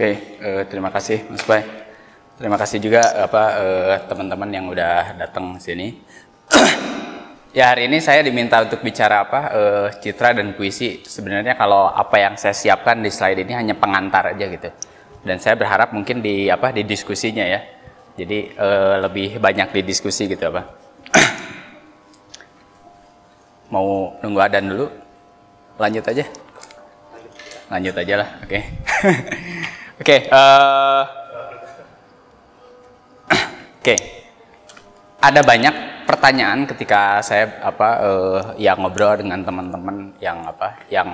Oke, uh, terima kasih Mas Bay. Terima kasih juga eh, apa teman eh, teman-teman yang udah datang sini. ya hari ini saya diminta untuk bicara apa uh, citra dan puisi. Sebenarnya kalau apa yang saya siapkan di slide ini hanya pengantar aja gitu. Dan saya berharap mungkin di apa di diskusinya ya. Jadi uh, lebih banyak di diskusi gitu apa. Mau nunggu adan dulu? Lanjut aja. Lanjut aja lah, oke. Okay. Oke, eh, oke. Ada banyak pertanyaan ketika saya apa uh, ya ngobrol dengan teman-teman yang apa yang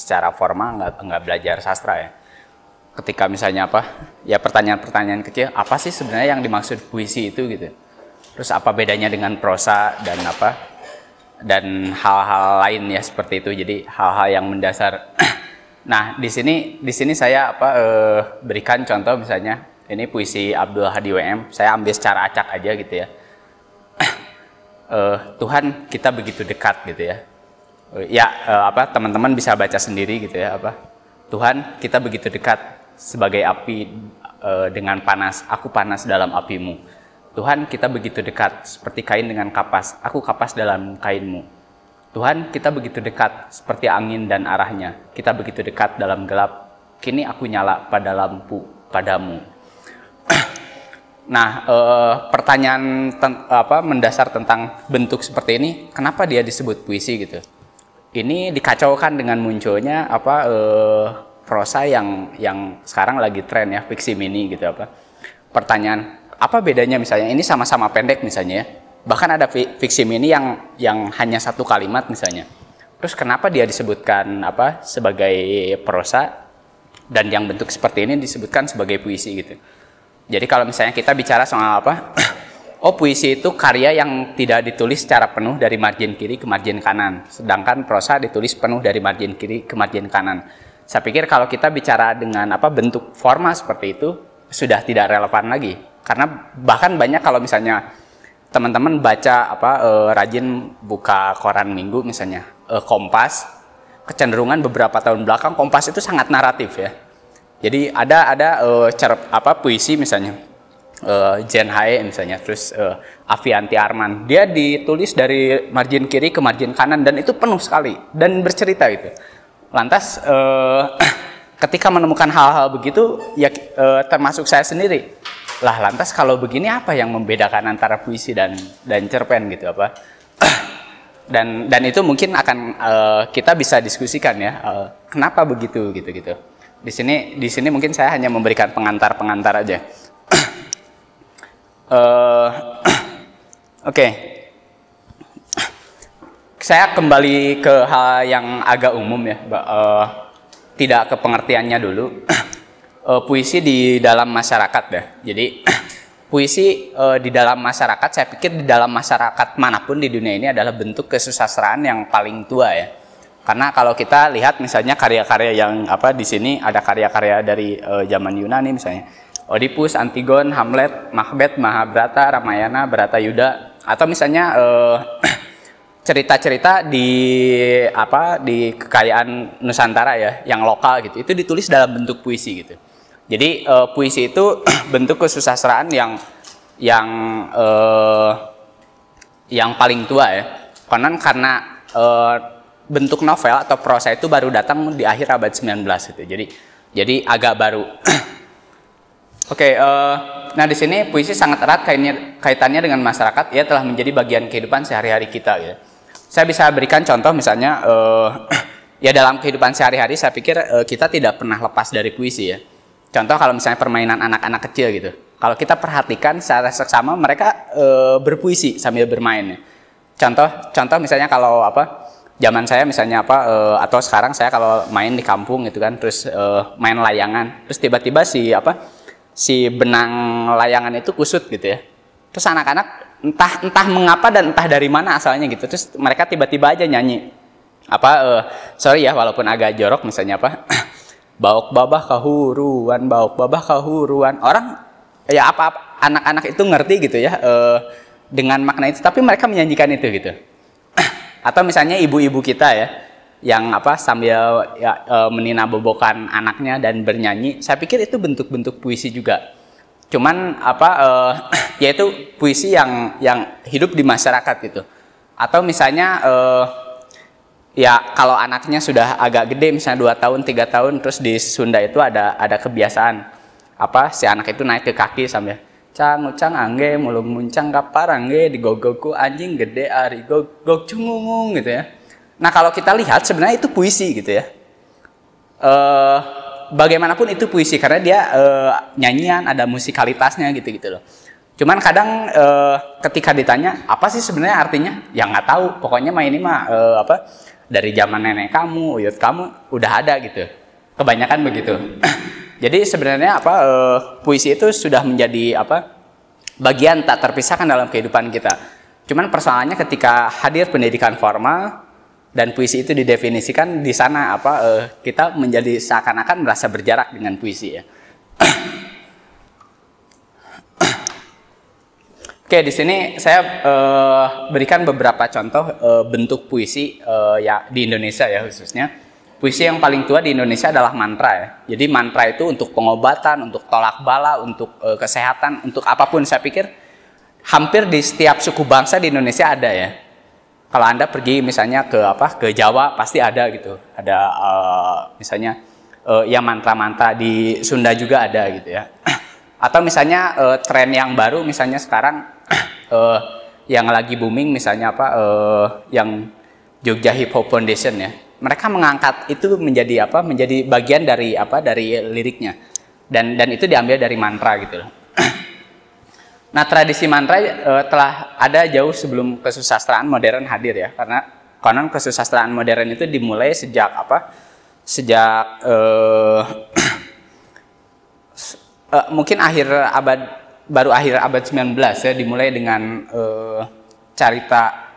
secara formal nggak nggak belajar sastra ya. Ketika misalnya apa ya pertanyaan-pertanyaan kecil apa sih sebenarnya yang dimaksud puisi itu gitu. Terus apa bedanya dengan prosa dan apa dan hal-hal lain ya seperti itu. Jadi hal-hal yang mendasar Nah, di sini di sini saya apa eh, berikan contoh misalnya ini puisi Abdul Hadi WM. Saya ambil secara acak aja gitu ya. eh, Tuhan kita begitu dekat gitu ya. Eh, ya eh, apa teman-teman bisa baca sendiri gitu ya apa. Tuhan kita begitu dekat sebagai api eh, dengan panas. Aku panas dalam apimu. Tuhan kita begitu dekat seperti kain dengan kapas. Aku kapas dalam kainmu Tuhan, kita begitu dekat seperti angin dan arahnya. Kita begitu dekat dalam gelap. Kini aku nyala pada lampu padamu. nah, eh, pertanyaan ten, apa mendasar tentang bentuk seperti ini, kenapa dia disebut puisi gitu? Ini dikacaukan dengan munculnya apa eh, prosa yang yang sekarang lagi tren ya, fiksi mini gitu apa. Pertanyaan, apa bedanya misalnya ini sama-sama pendek misalnya ya? bahkan ada fiksi mini yang yang hanya satu kalimat misalnya terus kenapa dia disebutkan apa sebagai prosa dan yang bentuk seperti ini disebutkan sebagai puisi gitu jadi kalau misalnya kita bicara soal apa oh puisi itu karya yang tidak ditulis secara penuh dari margin kiri ke margin kanan sedangkan prosa ditulis penuh dari margin kiri ke margin kanan saya pikir kalau kita bicara dengan apa bentuk forma seperti itu sudah tidak relevan lagi karena bahkan banyak kalau misalnya teman-teman baca apa eh, rajin buka koran minggu misalnya eh, Kompas kecenderungan beberapa tahun belakang Kompas itu sangat naratif ya jadi ada ada eh, cer apa puisi misalnya eh, Jen Hae misalnya terus eh, Avianti Arman dia ditulis dari margin kiri ke margin kanan dan itu penuh sekali dan bercerita itu lantas eh, ketika menemukan hal-hal begitu ya termasuk saya sendiri lah lantas kalau begini apa yang membedakan antara puisi dan dan cerpen gitu apa? dan dan itu mungkin akan uh, kita bisa diskusikan ya uh, kenapa begitu gitu gitu di sini di sini mungkin saya hanya memberikan pengantar pengantar aja uh, oke okay. saya kembali ke hal yang agak umum ya uh, tidak ke pengertiannya dulu uh, puisi di dalam masyarakat ya. Jadi puisi uh, di dalam masyarakat saya pikir di dalam masyarakat manapun di dunia ini adalah bentuk kesusastraan yang paling tua ya. Karena kalau kita lihat misalnya karya-karya yang apa di sini ada karya-karya dari uh, zaman Yunani misalnya Oedipus, Antigon, Hamlet, Macbeth, Mahabharata, Ramayana, Barata Yuda atau misalnya uh, cerita-cerita di apa di kekayaan Nusantara ya yang lokal gitu itu ditulis dalam bentuk puisi gitu jadi e, puisi itu bentuk kesusastraan yang yang e, yang paling tua ya. Konon karena e, bentuk novel atau prosa itu baru datang di akhir abad 19 itu. Jadi jadi agak baru. Oke, okay, uh, nah di sini puisi sangat erat kaitannya, kaitannya dengan masyarakat. Ia telah menjadi bagian kehidupan sehari-hari kita. Ya. Saya bisa berikan contoh misalnya, uh, ya dalam kehidupan sehari-hari saya pikir uh, kita tidak pernah lepas dari puisi ya. Contoh kalau misalnya permainan anak-anak kecil gitu. Kalau kita perhatikan secara seksama mereka e, berpuisi sambil bermain. Contoh contoh misalnya kalau apa zaman saya misalnya apa e, atau sekarang saya kalau main di kampung gitu kan terus e, main layangan terus tiba-tiba si apa si benang layangan itu kusut gitu ya. Terus anak-anak entah entah mengapa dan entah dari mana asalnya gitu. Terus mereka tiba-tiba aja nyanyi apa e, sorry ya walaupun agak jorok misalnya apa baok babah kahuruan baok babah kahuruan orang ya apa, anak-anak itu ngerti gitu ya eh, dengan makna itu tapi mereka menyanyikan itu gitu atau misalnya ibu-ibu kita ya yang apa sambil ya, eh, menina bobokan anaknya dan bernyanyi saya pikir itu bentuk-bentuk puisi juga cuman apa eh, yaitu puisi yang yang hidup di masyarakat gitu atau misalnya eh, ya kalau anaknya sudah agak gede misalnya 2 tahun, 3 tahun terus di Sunda itu ada ada kebiasaan apa si anak itu naik ke kaki sambil cang ucang angge mulung muncang kapar angge digogoku anjing gede ari gog gog cungungung gitu ya. Nah, kalau kita lihat sebenarnya itu puisi gitu ya. Eh bagaimanapun itu puisi karena dia e, nyanyian ada musikalitasnya gitu-gitu loh. Cuman kadang eh, ketika ditanya apa sih sebenarnya artinya, ya nggak tahu. Pokoknya mah ini mah eh, apa dari zaman nenek kamu, uyut ya, kamu udah ada gitu. Kebanyakan begitu. Jadi sebenarnya apa eh, puisi itu sudah menjadi apa bagian tak terpisahkan dalam kehidupan kita. Cuman persoalannya ketika hadir pendidikan formal dan puisi itu didefinisikan di sana apa eh, kita menjadi seakan-akan merasa berjarak dengan puisi ya. Oke, di sini saya uh, berikan beberapa contoh uh, bentuk puisi uh, ya di Indonesia ya khususnya. Puisi yang paling tua di Indonesia adalah mantra ya. Jadi mantra itu untuk pengobatan, untuk tolak bala, untuk uh, kesehatan, untuk apapun saya pikir hampir di setiap suku bangsa di Indonesia ada ya. Kalau Anda pergi misalnya ke apa? ke Jawa pasti ada gitu. Ada uh, misalnya uh, ya mantra-mantra di Sunda juga ada gitu ya. Atau misalnya uh, tren yang baru misalnya sekarang uh, yang lagi booming misalnya apa uh, yang Jogja Hip Hop Foundation ya. Mereka mengangkat itu menjadi apa? Menjadi bagian dari apa? Dari liriknya. Dan dan itu diambil dari mantra gitu loh. nah, tradisi mantra uh, telah ada jauh sebelum kesusastraan modern hadir ya. Karena konon kesusastraan modern itu dimulai sejak apa? Sejak uh, uh, mungkin akhir abad baru akhir abad 19 ya dimulai dengan uh, carita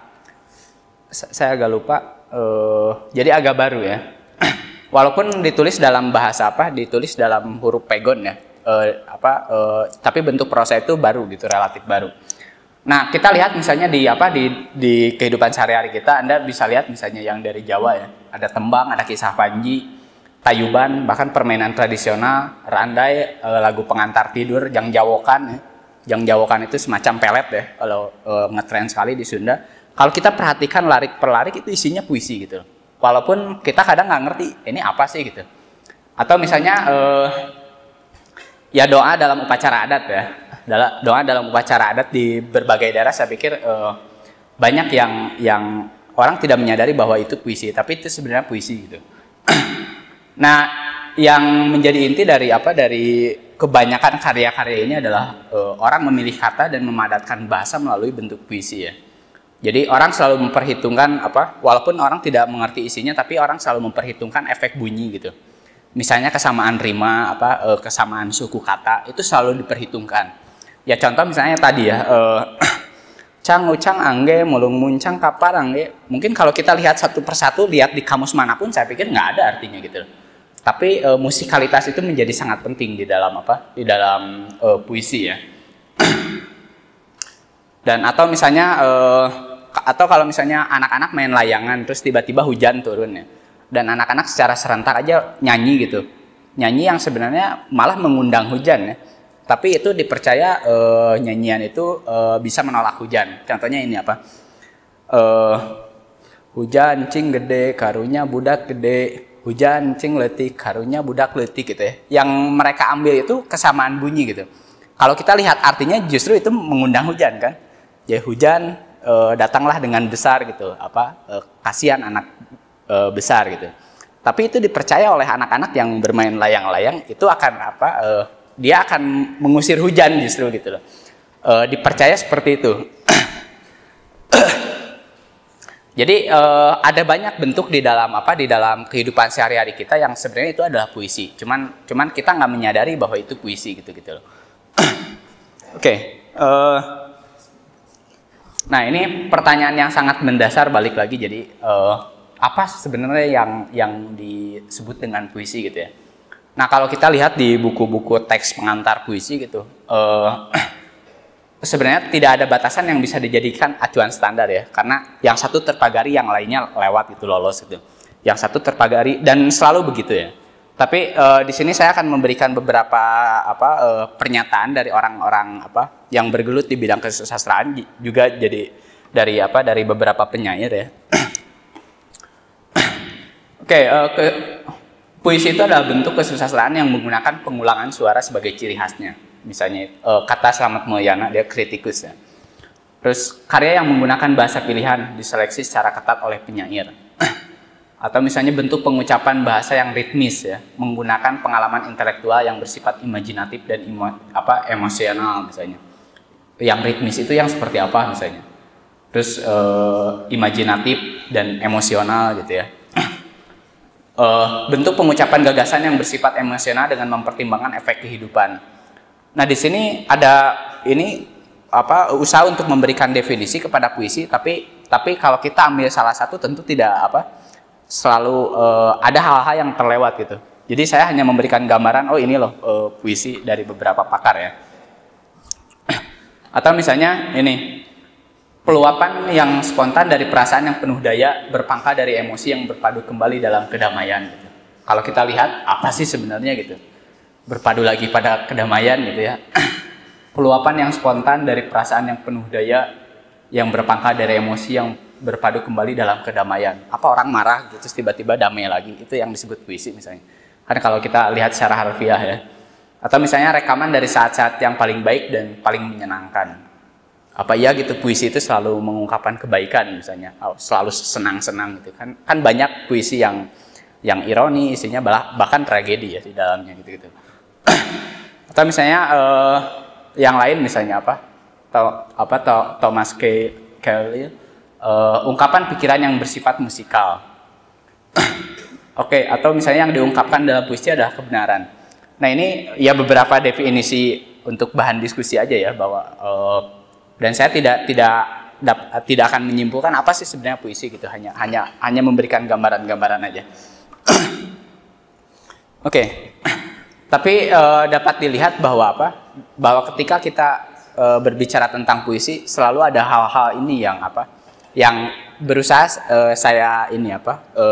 saya agak lupa uh, jadi agak baru ya walaupun ditulis dalam bahasa apa ditulis dalam huruf pegon ya uh, apa uh, tapi bentuk prosa itu baru gitu relatif baru nah kita lihat misalnya di apa di di kehidupan sehari-hari kita anda bisa lihat misalnya yang dari Jawa ya ada tembang ada kisah Panji tayuban, bahkan permainan tradisional, randai, e, lagu pengantar tidur, jang jawokan. Ya. Jang jawokan itu semacam pelet ya, kalau e, ngetren sekali di Sunda. Kalau kita perhatikan larik per larik itu isinya puisi gitu. Walaupun kita kadang nggak ngerti ini apa sih gitu. Atau misalnya e, ya doa dalam upacara adat ya. Doa dalam upacara adat di berbagai daerah saya pikir e, banyak yang yang orang tidak menyadari bahwa itu puisi, tapi itu sebenarnya puisi gitu Nah, yang menjadi inti dari apa dari kebanyakan karya-karya ini adalah uh, orang memilih kata dan memadatkan bahasa melalui bentuk puisi ya. Jadi orang selalu memperhitungkan apa walaupun orang tidak mengerti isinya tapi orang selalu memperhitungkan efek bunyi gitu. Misalnya kesamaan rima apa uh, kesamaan suku kata itu selalu diperhitungkan. Ya contoh misalnya tadi ya uh, cang ucang angge mulung muncang kapar angge. Mungkin kalau kita lihat satu persatu lihat di kamus manapun saya pikir nggak ada artinya gitu. Loh tapi e, musikalitas itu menjadi sangat penting di dalam apa? Di dalam e, puisi ya. Dan atau misalnya e, atau kalau misalnya anak-anak main layangan terus tiba-tiba hujan turun ya. Dan anak-anak secara serentak aja nyanyi gitu. Nyanyi yang sebenarnya malah mengundang hujan ya. Tapi itu dipercaya e, nyanyian itu e, bisa menolak hujan. Contohnya ini apa? E, hujan cing gede, karunya budak gede hujan cing letik karunya budak letik gitu ya yang mereka ambil itu kesamaan bunyi gitu kalau kita lihat artinya justru itu mengundang hujan kan jadi ya, hujan e, datanglah dengan besar gitu apa e, kasihan anak e, besar gitu tapi itu dipercaya oleh anak-anak yang bermain layang-layang itu akan apa e, dia akan mengusir hujan justru gitu loh e, dipercaya seperti itu Jadi uh, ada banyak bentuk di dalam apa di dalam kehidupan sehari-hari kita yang sebenarnya itu adalah puisi. Cuman cuman kita nggak menyadari bahwa itu puisi gitu gitu loh. Oke. Eh, nah ini pertanyaan yang sangat mendasar balik lagi. Jadi uh, apa sebenarnya yang yang disebut dengan puisi gitu ya? Nah kalau kita lihat di buku-buku teks pengantar puisi gitu. Uh, sebenarnya tidak ada batasan yang bisa dijadikan acuan standar ya karena yang satu terpagari yang lainnya lewat itu lolos itu. yang satu terpagari dan selalu begitu ya tapi uh, di sini saya akan memberikan beberapa apa uh, pernyataan dari orang-orang apa yang bergelut di bidang kesusastraan juga jadi dari apa dari beberapa penyair ya oke eh, puisi itu adalah bentuk kesusastraan yang menggunakan pengulangan suara sebagai ciri khasnya misalnya uh, kata selamat Mulyana dia kritikus ya. Terus karya yang menggunakan bahasa pilihan diseleksi secara ketat oleh penyair. Atau misalnya bentuk pengucapan bahasa yang ritmis ya, menggunakan pengalaman intelektual yang bersifat imajinatif dan apa emosional misalnya. Yang ritmis itu yang seperti apa misalnya? Terus uh, imajinatif dan emosional gitu ya uh, bentuk pengucapan gagasan yang bersifat emosional dengan mempertimbangkan efek kehidupan. Nah, di sini ada ini apa usaha untuk memberikan definisi kepada puisi, tapi tapi kalau kita ambil salah satu tentu tidak apa selalu uh, ada hal-hal yang terlewat gitu. Jadi saya hanya memberikan gambaran, oh ini loh uh, puisi dari beberapa pakar ya. Atau misalnya ini peluapan yang spontan dari perasaan yang penuh daya berpangkal dari emosi yang berpadu kembali dalam kedamaian. Gitu. Kalau kita lihat apa sih sebenarnya gitu berpadu lagi pada kedamaian gitu ya. Peluapan yang spontan dari perasaan yang penuh daya yang berpangkal dari emosi yang berpadu kembali dalam kedamaian. Apa orang marah gitu tiba-tiba damai lagi itu yang disebut puisi misalnya. Karena kalau kita lihat secara harfiah ya. Atau misalnya rekaman dari saat-saat yang paling baik dan paling menyenangkan. Apa iya gitu puisi itu selalu mengungkapkan kebaikan misalnya, selalu senang-senang gitu kan. Kan banyak puisi yang yang ironi isinya bahkan tragedi ya di dalamnya gitu-gitu. atau misalnya uh, yang lain misalnya apa atau apa to, Thomas K. Kelly ya. uh, eh, ungkapan pikiran yang bersifat musikal oke okay, atau misalnya yang diungkapkan dalam puisi adalah kebenaran nah ini ya beberapa definisi untuk bahan diskusi aja ya bahwa uh, dan saya tidak tidak tidak akan menyimpulkan apa sih sebenarnya puisi gitu hanya hanya hanya memberikan gambaran-gambaran aja oke okay. Tapi e, dapat dilihat bahwa apa? Bahwa ketika kita e, berbicara tentang puisi, selalu ada hal-hal ini yang apa? Yang berusaha e, saya ini apa? E,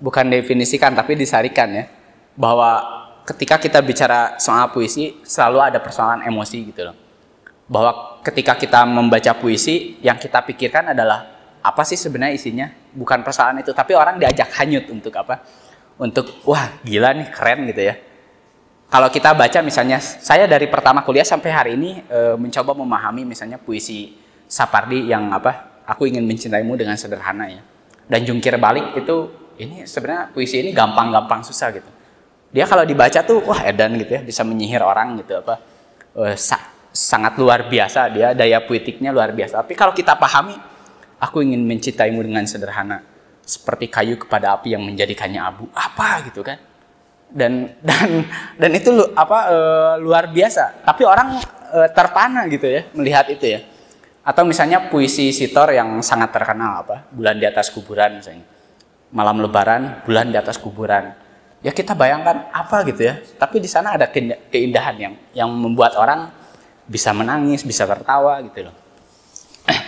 bukan definisikan tapi disarikan ya. Bahwa ketika kita bicara soal puisi, selalu ada persoalan emosi gitu loh. Bahwa ketika kita membaca puisi, yang kita pikirkan adalah apa sih sebenarnya isinya? Bukan persoalan itu, tapi orang diajak hanyut untuk apa? Untuk wah gila nih keren gitu ya kalau kita baca misalnya saya dari pertama kuliah sampai hari ini e, mencoba memahami misalnya puisi Sapardi yang apa aku ingin mencintaimu dengan sederhana ya dan jungkir balik itu ini sebenarnya puisi ini gampang-gampang susah gitu dia kalau dibaca tuh wah edan gitu ya bisa menyihir orang gitu apa e, sa sangat luar biasa dia daya puitiknya luar biasa tapi kalau kita pahami aku ingin mencintaimu dengan sederhana seperti kayu kepada api yang menjadikannya abu apa gitu kan dan dan dan itu lu, apa e, luar biasa tapi orang e, terpana gitu ya melihat itu ya atau misalnya puisi Sitor yang sangat terkenal apa bulan di atas kuburan misalnya malam lebaran bulan di atas kuburan ya kita bayangkan apa gitu ya tapi di sana ada keindahan yang yang membuat orang bisa menangis bisa tertawa gitu loh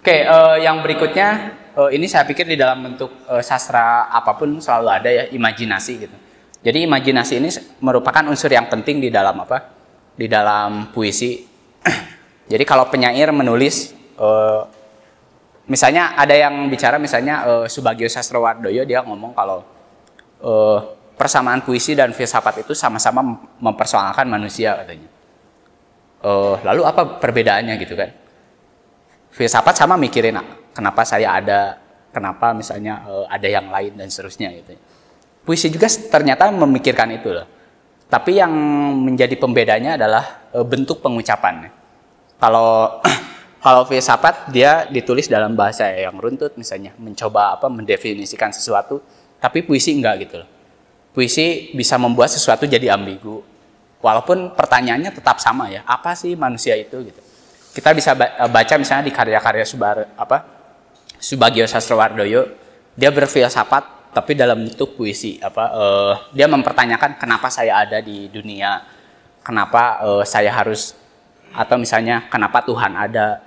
oke e, yang berikutnya e, ini saya pikir di dalam bentuk e, sastra apapun selalu ada ya imajinasi gitu jadi imajinasi ini merupakan unsur yang penting di dalam apa? Di dalam puisi. Jadi kalau penyair menulis uh, misalnya ada yang bicara misalnya uh, Subagio Sastrowardoyo dia ngomong kalau uh, persamaan puisi dan filsafat itu sama-sama mempersoalkan manusia katanya. Uh, lalu apa perbedaannya gitu kan? Filsafat sama mikirin kenapa saya ada, kenapa misalnya uh, ada yang lain dan seterusnya gitu. Ya puisi juga ternyata memikirkan itu loh. Tapi yang menjadi pembedanya adalah eh, bentuk pengucapan. Kalau kalau filsafat dia ditulis dalam bahasa yang runtut misalnya mencoba apa mendefinisikan sesuatu, tapi puisi enggak gitu loh. Puisi bisa membuat sesuatu jadi ambigu. Walaupun pertanyaannya tetap sama ya, apa sih manusia itu gitu. Kita bisa eh, baca misalnya di karya-karya Subar apa Subagio Sastrowardoyo, dia berfilsafat tapi dalam bentuk puisi apa uh, dia mempertanyakan kenapa saya ada di dunia kenapa uh, saya harus atau misalnya kenapa Tuhan ada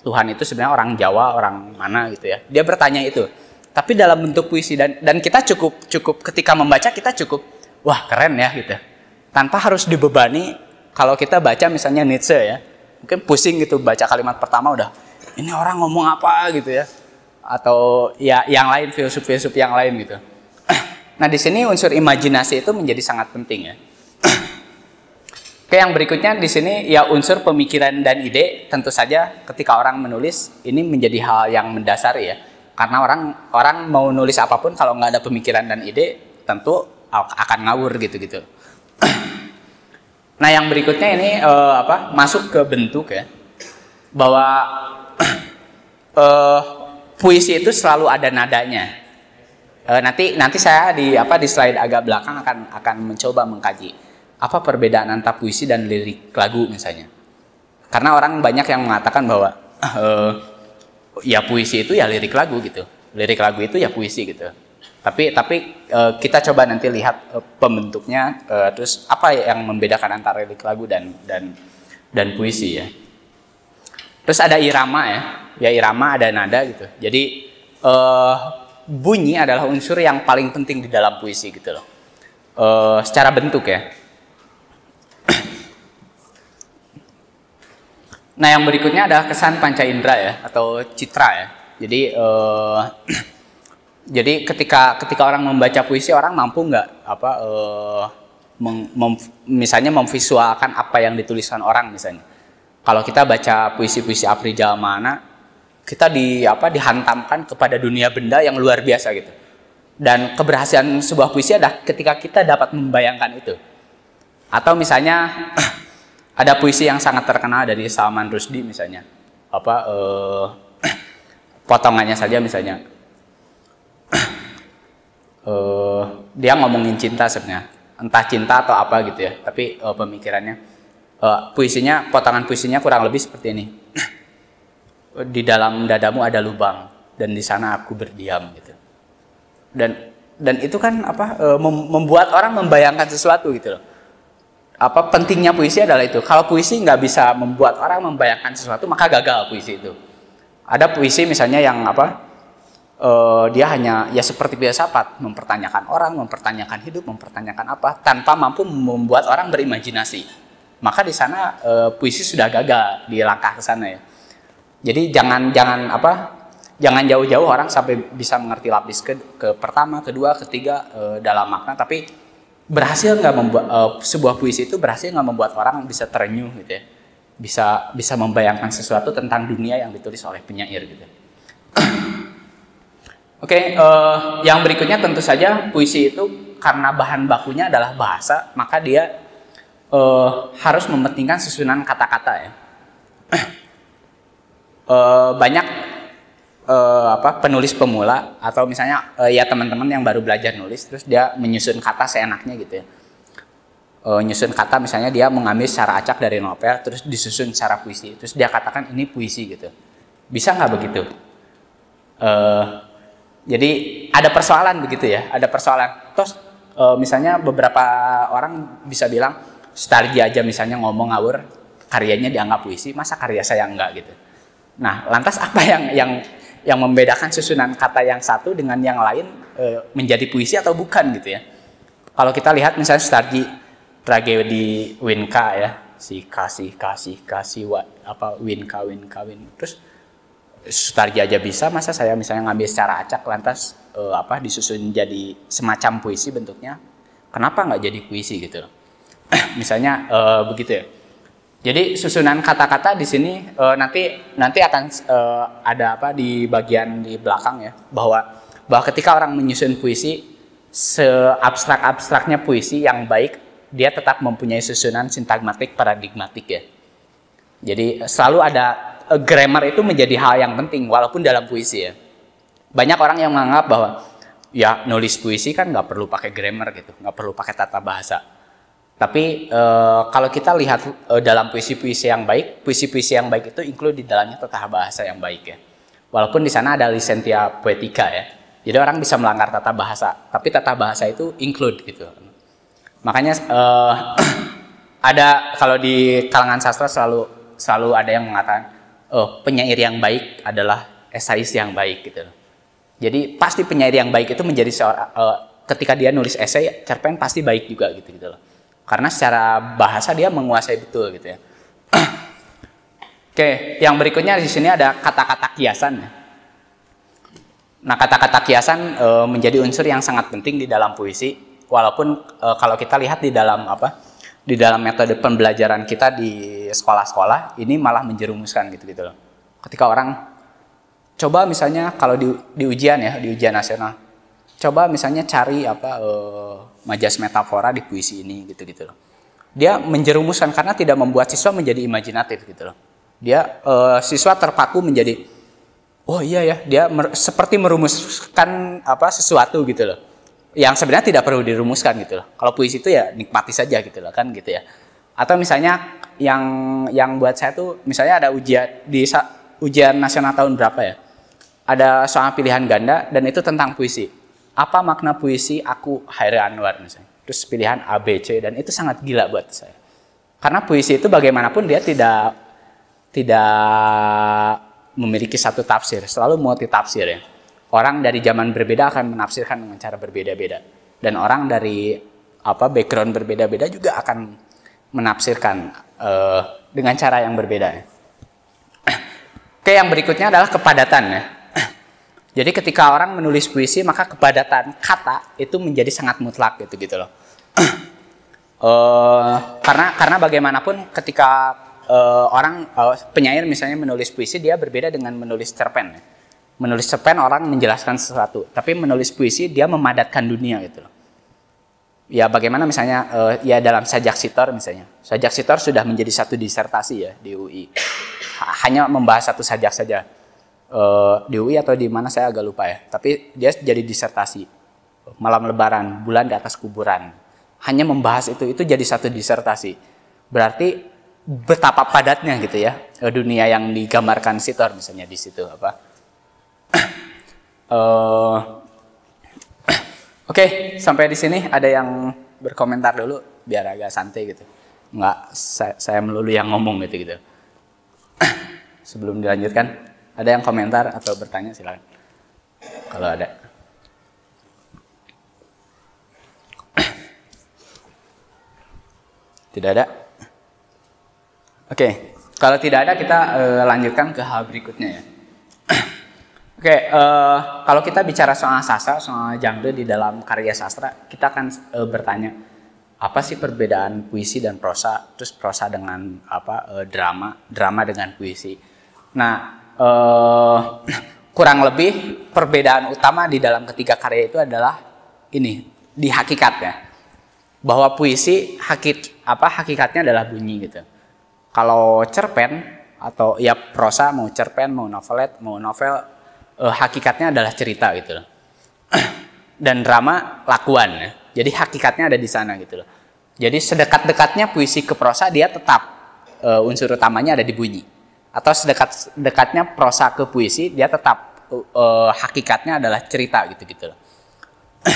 Tuhan itu sebenarnya orang Jawa orang mana gitu ya dia bertanya itu tapi dalam bentuk puisi dan dan kita cukup cukup ketika membaca kita cukup wah keren ya gitu tanpa harus dibebani kalau kita baca misalnya Nietzsche ya mungkin pusing gitu baca kalimat pertama udah ini orang ngomong apa gitu ya atau ya yang lain filsuf-filsuf yang lain gitu. Nah di sini unsur imajinasi itu menjadi sangat penting ya. Oke yang berikutnya di sini ya unsur pemikiran dan ide tentu saja ketika orang menulis ini menjadi hal yang mendasar ya. Karena orang orang mau nulis apapun kalau nggak ada pemikiran dan ide tentu akan ngawur gitu-gitu. Nah yang berikutnya ini uh, apa masuk ke bentuk ya bahwa uh, puisi itu selalu ada nadanya. E, nanti nanti saya di apa di slide agak belakang akan akan mencoba mengkaji apa perbedaan antara puisi dan lirik lagu misalnya. Karena orang banyak yang mengatakan bahwa e, ya puisi itu ya lirik lagu gitu. Lirik lagu itu ya puisi gitu. Tapi tapi e, kita coba nanti lihat e, pembentuknya e, terus apa yang membedakan antara lirik lagu dan dan dan puisi ya. Terus ada irama ya, ya irama ada nada gitu. Jadi uh, bunyi adalah unsur yang paling penting di dalam puisi gitu loh. Uh, secara bentuk ya. Nah yang berikutnya adalah kesan panca indera ya atau citra ya. Jadi uh, jadi ketika ketika orang membaca puisi orang mampu nggak apa uh, mem, mem, misalnya memvisualkan apa yang dituliskan orang misalnya kalau kita baca puisi-puisi Aprijal mana, kita di apa dihantamkan kepada dunia benda yang luar biasa gitu. Dan keberhasilan sebuah puisi adalah ketika kita dapat membayangkan itu. Atau misalnya ada puisi yang sangat terkenal dari Salman Rushdie misalnya. Apa eh, potongannya saja misalnya. eh, dia ngomongin cinta sebenarnya. Entah cinta atau apa gitu ya, tapi eh, pemikirannya uh, puisinya potongan puisinya kurang lebih seperti ini di dalam dadamu ada lubang dan di sana aku berdiam gitu dan dan itu kan apa eh, membuat orang membayangkan sesuatu gitu loh apa pentingnya puisi adalah itu kalau puisi nggak bisa membuat orang membayangkan sesuatu maka gagal puisi itu ada puisi misalnya yang apa uh, dia hanya ya seperti biasa pat mempertanyakan orang mempertanyakan hidup mempertanyakan apa tanpa mampu membuat orang berimajinasi maka di sana e, puisi sudah gagal di langkah ke sana ya. Jadi jangan jangan apa jangan jauh-jauh orang sampai bisa mengerti lapis ke, ke pertama, kedua, ketiga e, dalam makna tapi berhasil nggak membuat e, sebuah puisi itu berhasil nggak membuat orang bisa terenyuh gitu ya. Bisa bisa membayangkan sesuatu tentang dunia yang ditulis oleh penyair gitu. Oke, okay, uh, yang berikutnya tentu saja puisi itu karena bahan bakunya adalah bahasa, maka dia uh, harus mementingkan susunan kata-kata ya. Uh, banyak uh, apa penulis pemula atau misalnya uh, ya teman-teman yang baru belajar nulis terus dia menyusun kata seenaknya gitu ya. Uh, nyusun kata misalnya dia mengambil secara acak dari novel terus disusun secara puisi terus dia katakan ini puisi gitu bisa nggak begitu uh, jadi ada persoalan begitu ya ada persoalan terus uh, misalnya beberapa orang bisa bilang Stargi aja misalnya ngomong ngawur karyanya dianggap puisi, masa karya saya enggak gitu. Nah, lantas apa yang yang yang membedakan susunan kata yang satu dengan yang lain e, menjadi puisi atau bukan gitu ya? Kalau kita lihat misalnya Stargi tragedi Winka ya, si kasih kasih kasih wa, apa Winka Winka Win. Terus Starji aja bisa, masa saya misalnya ngambil secara acak lantas e, apa disusun jadi semacam puisi bentuknya? Kenapa nggak jadi puisi gitu loh? misalnya e, begitu ya. Jadi susunan kata-kata di sini e, nanti nanti akan e, ada apa di bagian di belakang ya bahwa bahwa ketika orang menyusun puisi seabstrak-abstraknya puisi yang baik dia tetap mempunyai susunan sintagmatik paradigmatik ya. Jadi selalu ada e, grammar itu menjadi hal yang penting walaupun dalam puisi ya. Banyak orang yang menganggap bahwa ya nulis puisi kan nggak perlu pakai grammar gitu, nggak perlu pakai tata bahasa tapi e, kalau kita lihat e, dalam puisi-puisi yang baik, puisi-puisi yang baik itu include di dalamnya tata bahasa yang baik ya. Walaupun di sana ada lisentia poetica ya. Jadi orang bisa melanggar tata bahasa, tapi tata bahasa itu include gitu. Makanya e, ada kalau di kalangan sastra selalu selalu ada yang mengatakan oh, penyair yang baik adalah esais yang baik gitu. Jadi pasti penyair yang baik itu menjadi seorang ketika dia nulis esai cerpen pasti baik juga gitu gitu loh karena secara bahasa dia menguasai betul gitu ya. Oke, yang berikutnya di sini ada kata-kata kiasan. Ya. Nah, kata-kata kiasan e, menjadi unsur yang sangat penting di dalam puisi, walaupun e, kalau kita lihat di dalam apa, di dalam metode pembelajaran kita di sekolah-sekolah ini malah menjerumuskan gitu gitu loh. Ketika orang coba misalnya kalau di, di ujian ya, di ujian nasional, coba misalnya cari apa eh, majas metafora di puisi ini gitu-gitu loh. Dia menjerumuskan karena tidak membuat siswa menjadi imajinatif gitu loh. Dia uh, siswa terpaku menjadi oh iya ya, dia mer seperti merumuskan apa sesuatu gitu loh. Yang sebenarnya tidak perlu dirumuskan gitu loh. Kalau puisi itu ya nikmati saja gitu loh kan gitu ya. Atau misalnya yang yang buat saya tuh misalnya ada ujian di ujian nasional tahun berapa ya? Ada soal pilihan ganda dan itu tentang puisi apa makna puisi aku Hairi Anwar misalnya. Terus pilihan A, B, C dan itu sangat gila buat saya. Karena puisi itu bagaimanapun dia tidak tidak memiliki satu tafsir, selalu multi tafsir ya. Orang dari zaman berbeda akan menafsirkan dengan cara berbeda-beda dan orang dari apa background berbeda-beda juga akan menafsirkan uh, dengan cara yang berbeda. Ya. Oke, yang berikutnya adalah kepadatan ya. Jadi ketika orang menulis puisi maka kepadatan kata itu menjadi sangat mutlak gitu gitu loh. uh, karena karena bagaimanapun ketika uh, orang uh, penyair misalnya menulis puisi dia berbeda dengan menulis cerpen. Ya. Menulis cerpen orang menjelaskan sesuatu, tapi menulis puisi dia memadatkan dunia gitu loh. Ya bagaimana misalnya uh, ya dalam sajak sitor misalnya. Sajak sitor sudah menjadi satu disertasi ya di UI. Hanya membahas satu sajak saja uh, di UI atau di mana saya agak lupa ya. Tapi dia jadi disertasi malam lebaran, bulan di atas kuburan. Hanya membahas itu itu jadi satu disertasi. Berarti betapa padatnya gitu ya eh, dunia yang digambarkan Sitor misalnya di situ apa. uh, Oke, okay, sampai di sini ada yang berkomentar dulu biar agak santai gitu. nggak saya, saya melulu yang ngomong gitu gitu. Sebelum dilanjutkan, ada yang komentar atau bertanya silakan. Kalau ada. Tidak ada? Oke, okay. kalau tidak ada kita uh, lanjutkan ke hal berikutnya ya. Oke, okay, uh, eh, kalau kita bicara soal sastra, soal genre di dalam karya sastra, kita akan uh, bertanya apa sih perbedaan puisi dan prosa, terus prosa dengan apa uh, drama, drama dengan puisi. Nah, uh, kurang lebih perbedaan utama di dalam ketiga karya itu adalah ini di hakikatnya bahwa puisi hakik apa hakikatnya adalah bunyi gitu. Kalau cerpen atau ya prosa mau cerpen mau novelet mau novel uh, hakikatnya adalah cerita gitu Dan drama lakuan ya. Jadi hakikatnya ada di sana gitu loh. Jadi sedekat-dekatnya puisi ke prosa dia tetap uh, unsur utamanya ada di bunyi atau sedekat dekatnya prosa ke puisi dia tetap uh, uh, hakikatnya adalah cerita gitu gitu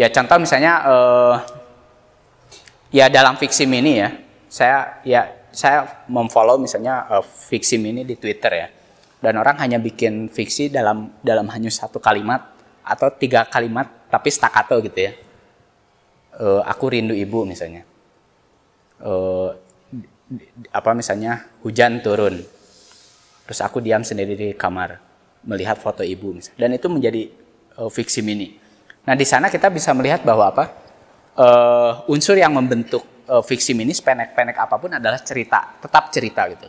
ya contoh misalnya uh, ya dalam fiksi mini ya saya ya saya memfollow misalnya uh, fiksi mini di Twitter ya dan orang hanya bikin fiksi dalam dalam hanya satu kalimat atau tiga kalimat tapi staccato gitu ya uh, aku rindu ibu misalnya uh, apa misalnya hujan turun Terus aku diam sendiri di kamar melihat foto ibu misalnya. dan itu menjadi uh, fiksi mini. Nah di sana kita bisa melihat bahwa apa uh, unsur yang membentuk uh, fiksi mini sepenek penek apapun adalah cerita, tetap cerita gitu.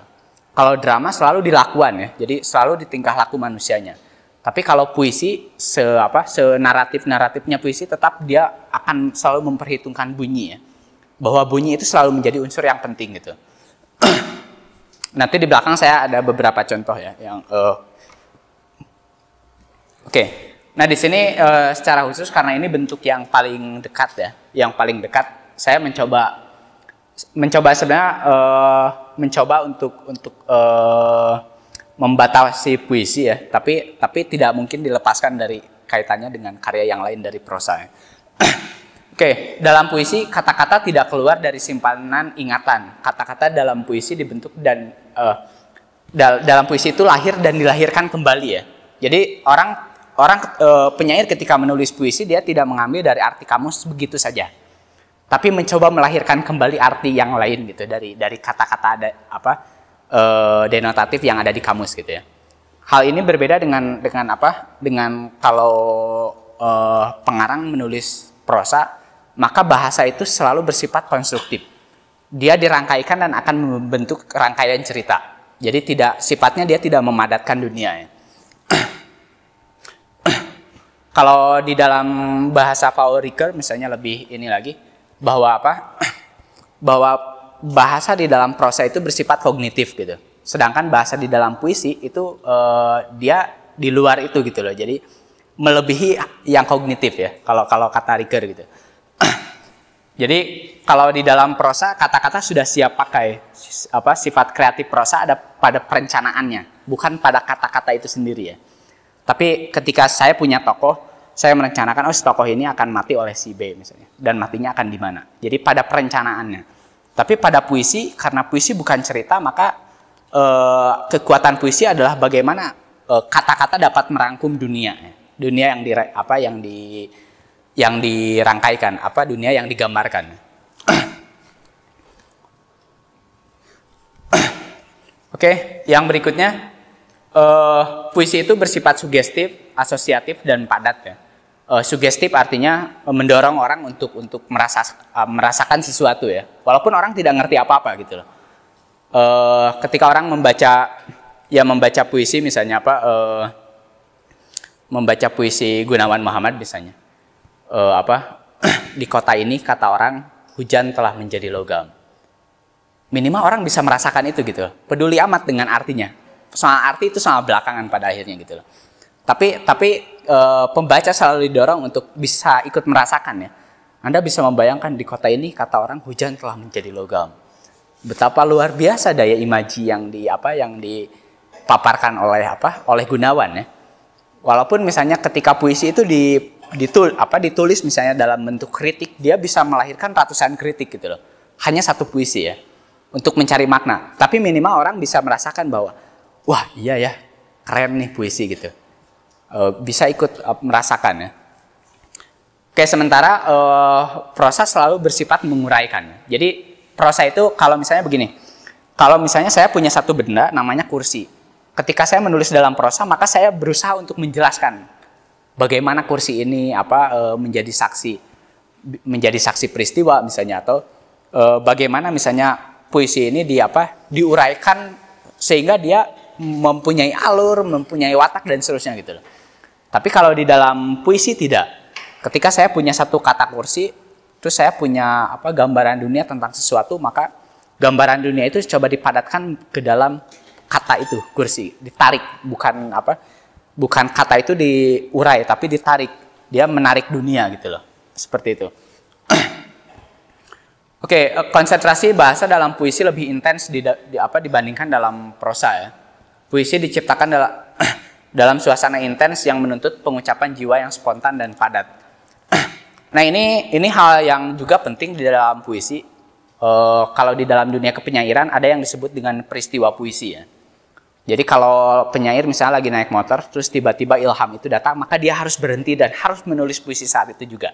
Kalau drama selalu dilakukan ya, jadi selalu di tingkah laku manusianya. Tapi kalau puisi se apa se naratif naratifnya puisi tetap dia akan selalu memperhitungkan bunyi ya, bahwa bunyi itu selalu menjadi unsur yang penting gitu. Nanti di belakang saya ada beberapa contoh ya yang uh, Oke. Okay. Nah, di sini uh, secara khusus karena ini bentuk yang paling dekat ya, yang paling dekat saya mencoba mencoba sebenarnya uh, mencoba untuk untuk uh, membatasi puisi ya, tapi tapi tidak mungkin dilepaskan dari kaitannya dengan karya yang lain dari prosa. Ya. Oke, dalam puisi kata-kata tidak keluar dari simpanan ingatan. Kata-kata dalam puisi dibentuk dan uh, dal dalam puisi itu lahir dan dilahirkan kembali ya. Jadi orang orang uh, penyair ketika menulis puisi dia tidak mengambil dari arti kamus begitu saja. Tapi mencoba melahirkan kembali arti yang lain gitu dari dari kata-kata ada apa uh, denotatif yang ada di kamus gitu ya. Hal ini berbeda dengan dengan apa? Dengan kalau uh, pengarang menulis prosa maka bahasa itu selalu bersifat konstruktif. Dia dirangkaikan dan akan membentuk rangkaian cerita. Jadi tidak sifatnya dia tidak memadatkan dunia. Ya. Kalau di dalam bahasa Paul Ricoeur misalnya lebih ini lagi bahwa apa? bahwa bahasa di dalam prosa itu bersifat kognitif gitu. Sedangkan bahasa di dalam puisi itu uh, dia di luar itu gitu loh. Jadi melebihi yang kognitif ya kalau kalau kata Ricoeur gitu. Jadi kalau di dalam prosa kata-kata sudah siap pakai apa sifat kreatif prosa ada pada perencanaannya, bukan pada kata-kata itu sendiri ya. Tapi ketika saya punya tokoh, saya merencanakan oh si tokoh ini akan mati oleh si B misalnya dan matinya akan di mana. Jadi pada perencanaannya. Tapi pada puisi karena puisi bukan cerita maka eh, kekuatan puisi adalah bagaimana eh, kata-kata eh, dapat merangkum dunia, ya. dunia yang di apa yang di yang dirangkaikan, apa dunia yang digambarkan. Oke, okay, yang berikutnya uh, puisi itu bersifat sugestif, asosiatif dan padat ya. Uh, sugestif artinya uh, mendorong orang untuk untuk merasa uh, merasakan sesuatu ya, walaupun orang tidak ngerti apa-apa gitu loh. Uh, ketika orang membaca ya membaca puisi misalnya apa uh, membaca puisi Gunawan Muhammad misalnya uh, apa di kota ini kata orang hujan telah menjadi logam. Minimal orang bisa merasakan itu gitu. Peduli amat dengan artinya. Soal arti itu soal belakangan pada akhirnya gitu loh. Tapi tapi e, pembaca selalu didorong untuk bisa ikut merasakan ya. Anda bisa membayangkan di kota ini kata orang hujan telah menjadi logam. Betapa luar biasa daya imaji yang di apa yang dipaparkan oleh apa oleh Gunawan ya. Walaupun misalnya ketika puisi itu di ditul apa ditulis misalnya dalam bentuk kritik dia bisa melahirkan ratusan kritik gitu loh hanya satu puisi ya untuk mencari makna tapi minimal orang bisa merasakan bahwa wah iya ya keren nih puisi gitu uh, bisa ikut uh, merasakan ya oke sementara uh, prosa selalu bersifat menguraikan jadi prosa itu kalau misalnya begini kalau misalnya saya punya satu benda namanya kursi ketika saya menulis dalam prosa maka saya berusaha untuk menjelaskan bagaimana kursi ini apa eh, menjadi saksi menjadi saksi peristiwa misalnya atau eh, bagaimana misalnya puisi ini di apa diuraikan sehingga dia mempunyai alur, mempunyai watak dan seterusnya gitu loh. Tapi kalau di dalam puisi tidak. Ketika saya punya satu kata kursi, terus saya punya apa gambaran dunia tentang sesuatu, maka gambaran dunia itu coba dipadatkan ke dalam kata itu kursi, ditarik bukan apa bukan kata itu diurai tapi ditarik dia menarik dunia gitu loh seperti itu oke okay, eh, konsentrasi bahasa dalam puisi lebih intens di, di apa dibandingkan dalam prosa ya puisi diciptakan dalam dalam suasana intens yang menuntut pengucapan jiwa yang spontan dan padat nah ini ini hal yang juga penting di dalam puisi e, kalau di dalam dunia kepenyairan ada yang disebut dengan peristiwa puisi ya jadi kalau penyair misalnya lagi naik motor, terus tiba-tiba ilham itu datang, maka dia harus berhenti dan harus menulis puisi saat itu juga.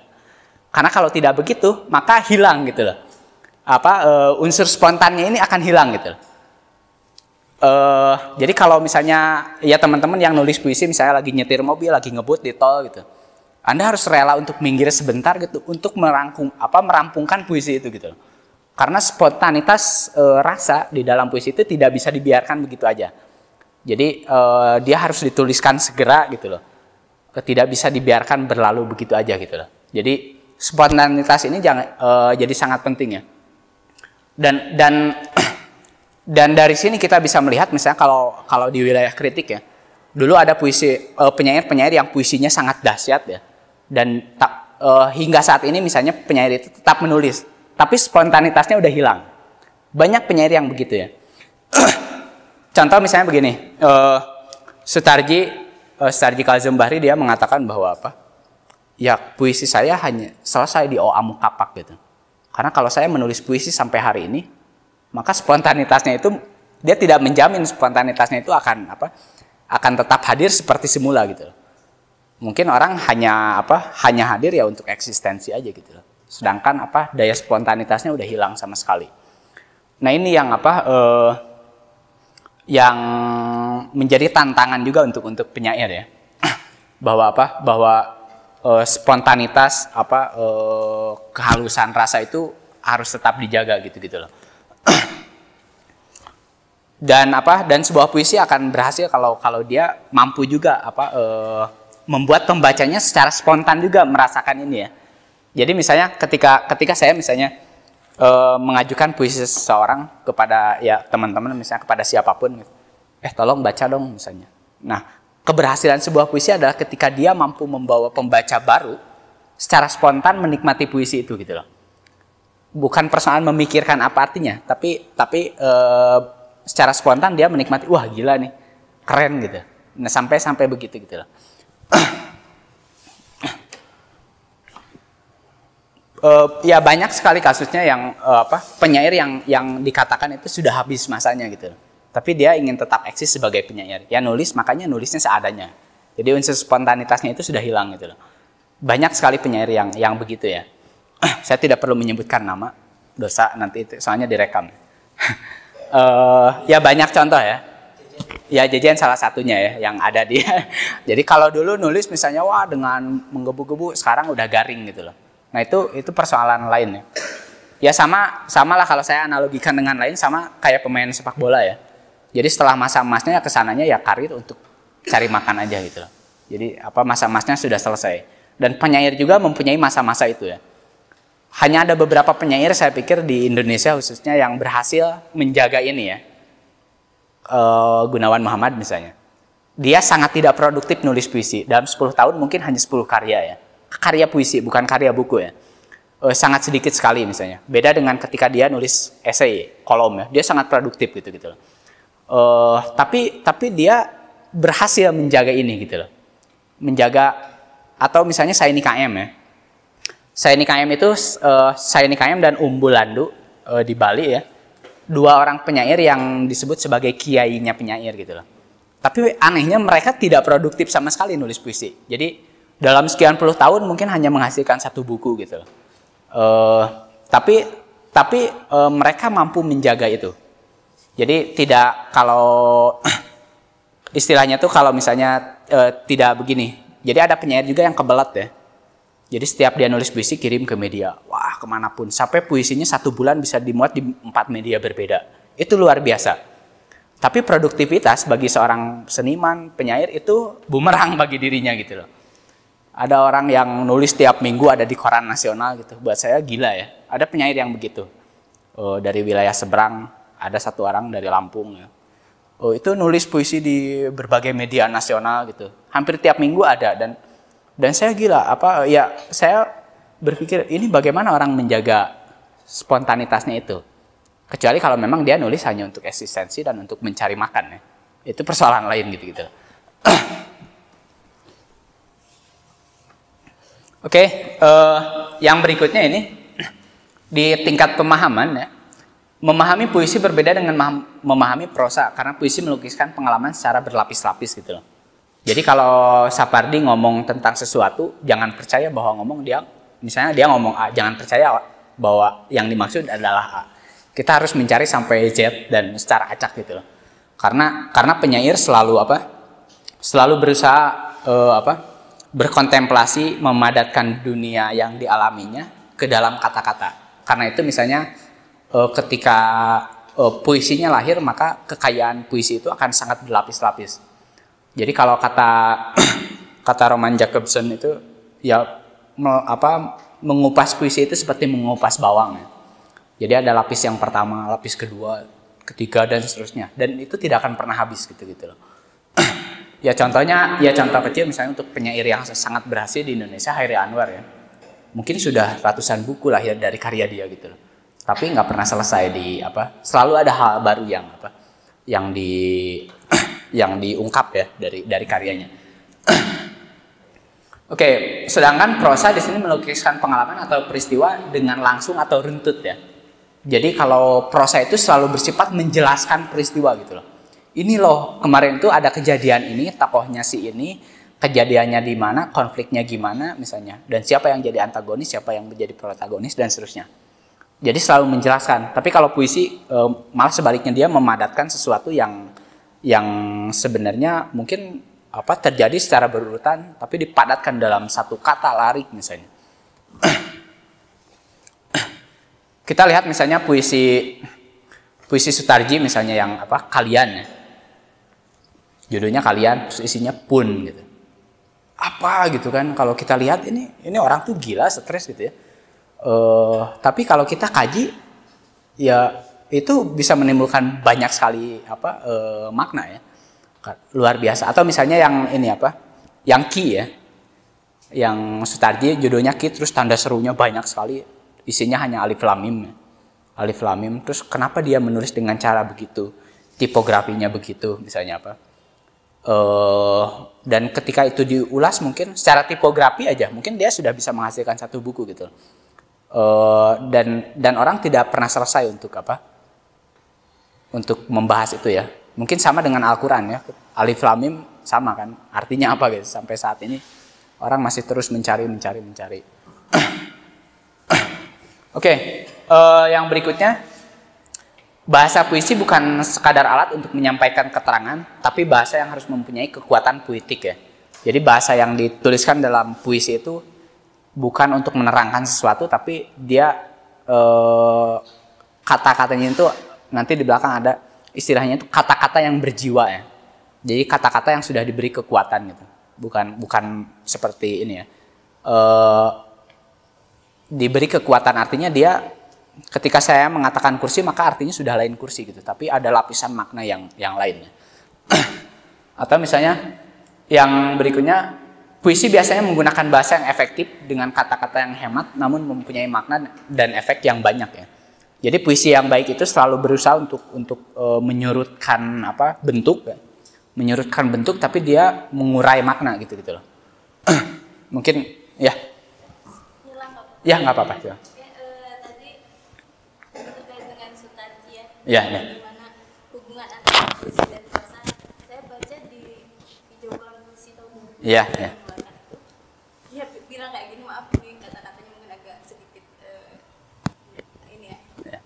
Karena kalau tidak begitu, maka hilang gitu loh. Apa uh, unsur spontannya ini akan hilang gitu. Loh. Uh, jadi kalau misalnya ya teman-teman yang nulis puisi misalnya lagi nyetir mobil, lagi ngebut di tol gitu. Anda harus rela untuk minggir sebentar gitu untuk merangkum apa merampungkan puisi itu gitu. Karena spontanitas eh, rasa di dalam puisi itu tidak bisa dibiarkan begitu aja jadi uh, dia harus dituliskan segera gitu loh. Tidak bisa dibiarkan berlalu begitu aja gitu loh. Jadi spontanitas ini jangan uh, jadi sangat penting ya. Dan dan dan dari sini kita bisa melihat misalnya kalau kalau di wilayah kritik ya. Dulu ada puisi eh, penyair-penyair uh, yang puisinya sangat dahsyat ya. Dan tak, uh, hingga saat ini misalnya penyair itu tetap menulis, tapi spontanitasnya udah hilang. Banyak penyair yang begitu ya contoh misalnya begini, uh, Sutarji uh, Sutarji Kazem dia mengatakan bahwa apa? Ya puisi saya hanya selesai di oamu kapak gitu. Karena kalau saya menulis puisi sampai hari ini, maka spontanitasnya itu dia tidak menjamin spontanitasnya itu akan apa? akan tetap hadir seperti semula gitu Mungkin orang hanya apa? hanya hadir ya untuk eksistensi aja gitu loh. Sedangkan apa? daya spontanitasnya udah hilang sama sekali. Nah, ini yang apa? Uh, yang menjadi tantangan juga untuk untuk penyair ya bahwa apa bahwa uh, spontanitas apa uh, kehalusan rasa itu harus tetap dijaga gitu gitu loh dan apa dan sebuah puisi akan berhasil kalau kalau dia mampu juga apa uh, membuat pembacanya secara spontan juga merasakan ini ya jadi misalnya ketika ketika saya misalnya uh, mengajukan puisi seseorang kepada ya teman-teman misalnya kepada siapapun gitu. eh tolong baca dong misalnya nah keberhasilan sebuah puisi adalah ketika dia mampu membawa pembaca baru secara spontan menikmati puisi itu gitu loh bukan persoalan memikirkan apa artinya tapi tapi uh, secara spontan dia menikmati wah gila nih keren gitu nah sampai sampai begitu gitu loh uh, ya banyak sekali kasusnya yang uh, apa penyair yang yang dikatakan itu sudah habis masanya gitu. Tapi dia ingin tetap eksis sebagai penyair. Ya nulis makanya nulisnya seadanya. Jadi unsur spontanitasnya itu sudah hilang gitu loh. Banyak sekali penyair yang yang begitu ya. Saya tidak perlu menyebutkan nama dosa nanti itu soalnya direkam. uh, ya banyak contoh ya ya jajan salah satunya ya yang ada dia. Jadi kalau dulu nulis misalnya wah dengan menggebu-gebu sekarang udah garing gitu loh. Nah itu itu persoalan lain ya. Ya sama samalah kalau saya analogikan dengan lain sama kayak pemain sepak bola ya. Jadi setelah masa emasnya ya kesananya ya karir untuk cari makan aja gitu. loh. Jadi apa masa emasnya sudah selesai. Dan penyair juga mempunyai masa-masa itu ya. Hanya ada beberapa penyair saya pikir di Indonesia khususnya yang berhasil menjaga ini ya. E, Gunawan Muhammad misalnya. Dia sangat tidak produktif nulis puisi. Dalam 10 tahun mungkin hanya 10 karya ya karya puisi, bukan karya buku ya. E, sangat sedikit sekali misalnya. Beda dengan ketika dia nulis esai, kolom ya. Dia sangat produktif gitu gitu loh. Eh, tapi tapi dia berhasil menjaga ini gitu loh. Menjaga atau misalnya saya KM ya. Saya ini KM itu uh, eh, saya KM dan Umbulandu uh, di Bali ya. Dua orang penyair yang disebut sebagai kiainya penyair gitu loh. Tapi anehnya mereka tidak produktif sama sekali nulis puisi. Jadi dalam sekian puluh tahun mungkin hanya menghasilkan satu buku gitu Uh, tapi tapi uh, mereka mampu menjaga itu. Jadi tidak kalau istilahnya tuh kalau misalnya uh, tidak begini. Jadi ada penyair juga yang kebelet ya. Jadi setiap dia nulis puisi kirim ke media. Wah kemanapun. Sampai puisinya satu bulan bisa dimuat di empat media berbeda. Itu luar biasa. Tapi produktivitas bagi seorang seniman, penyair itu bumerang bagi dirinya gitu loh ada orang yang nulis tiap minggu ada di koran nasional gitu buat saya gila ya ada penyair yang begitu oh, dari wilayah seberang ada satu orang dari Lampung ya oh itu nulis puisi di berbagai media nasional gitu hampir tiap minggu ada dan dan saya gila apa ya saya berpikir ini bagaimana orang menjaga spontanitasnya itu kecuali kalau memang dia nulis hanya untuk eksistensi dan untuk mencari makan ya itu persoalan lain gitu gitu Oke, okay, uh, eh, yang berikutnya ini di tingkat pemahaman ya. Memahami puisi berbeda dengan memahami prosa karena puisi melukiskan pengalaman secara berlapis-lapis gitu loh. Jadi kalau Sapardi ngomong tentang sesuatu, jangan percaya bahwa ngomong dia misalnya dia ngomong A, jangan percaya bahwa yang dimaksud adalah A. Kita harus mencari sampai Z dan secara acak gitu loh. Karena karena penyair selalu apa? Selalu berusaha uh, apa? berkontemplasi memadatkan dunia yang dialaminya ke dalam kata-kata. Karena itu misalnya eh, ketika eh, puisinya lahir maka kekayaan puisi itu akan sangat berlapis-lapis. Jadi kalau kata kata Roman Jacobson itu ya me, apa mengupas puisi itu seperti mengupas bawang ya. Jadi ada lapis yang pertama, lapis kedua, ketiga dan seterusnya dan itu tidak akan pernah habis gitu gitu loh Ya contohnya, ya contoh kecil misalnya untuk penyair yang sangat berhasil di Indonesia, Hairi Anwar ya. Mungkin sudah ratusan buku lahir dari karya dia gitu loh. Tapi nggak pernah selesai di apa, selalu ada hal baru yang apa, yang di yang diungkap ya dari dari karyanya. Oke, okay, sedangkan prosa di sini melukiskan pengalaman atau peristiwa dengan langsung atau runtut ya. Jadi kalau prosa itu selalu bersifat menjelaskan peristiwa gitu loh ini loh kemarin tuh ada kejadian ini tokohnya si ini kejadiannya di mana konfliknya gimana misalnya dan siapa yang jadi antagonis siapa yang menjadi protagonis dan seterusnya jadi selalu menjelaskan tapi kalau puisi e, malah sebaliknya dia memadatkan sesuatu yang yang sebenarnya mungkin apa terjadi secara berurutan tapi dipadatkan dalam satu kata larik misalnya kita lihat misalnya puisi puisi Sutarji misalnya yang apa kalian ya. Judulnya kalian, terus isinya pun gitu. Apa gitu kan? Kalau kita lihat ini ini orang tuh gila, stres gitu ya. Uh, tapi kalau kita kaji ya itu bisa menimbulkan banyak sekali apa uh, makna ya. Luar biasa. Atau misalnya yang ini apa? Yang Ki ya. Yang Sutarji judulnya Ki terus tanda serunya banyak sekali. Isinya hanya alif lamim, ya. alif lamim terus kenapa dia menulis dengan cara begitu tipografinya begitu misalnya apa uh, dan ketika itu diulas mungkin secara tipografi aja mungkin dia sudah bisa menghasilkan satu buku gitu uh, dan dan orang tidak pernah selesai untuk apa untuk membahas itu ya mungkin sama dengan Al-Quran ya Alif Lam sama kan artinya apa guys? sampai saat ini orang masih terus mencari mencari mencari oke okay. uh, eh, yang berikutnya Bahasa puisi bukan sekadar alat untuk menyampaikan keterangan, tapi bahasa yang harus mempunyai kekuatan puitik ya. Jadi bahasa yang dituliskan dalam puisi itu bukan untuk menerangkan sesuatu, tapi dia eh, kata-katanya itu nanti di belakang ada istilahnya itu kata-kata yang berjiwa ya. Jadi kata-kata yang sudah diberi kekuatan gitu, bukan bukan seperti ini ya. Eh, diberi kekuatan artinya dia ketika saya mengatakan kursi maka artinya sudah lain kursi gitu, tapi ada lapisan makna yang yang lainnya. Atau misalnya yang berikutnya puisi biasanya menggunakan bahasa yang efektif dengan kata-kata yang hemat namun mempunyai makna dan efek yang banyak ya. Jadi puisi yang baik itu selalu berusaha untuk untuk e, menyurutkan apa bentuk, ya. menyurutkan bentuk tapi dia mengurai makna gitu gitu loh. Mungkin ya, ya nggak apa-apa. Ya. ya, ya. hubungan antara fisik dan perasaan saya baca di hijau kolam kursi tahu ya, ya. Dia bilang kayak gini maaf ini kata-katanya mungkin agak sedikit uh, ini ya. ya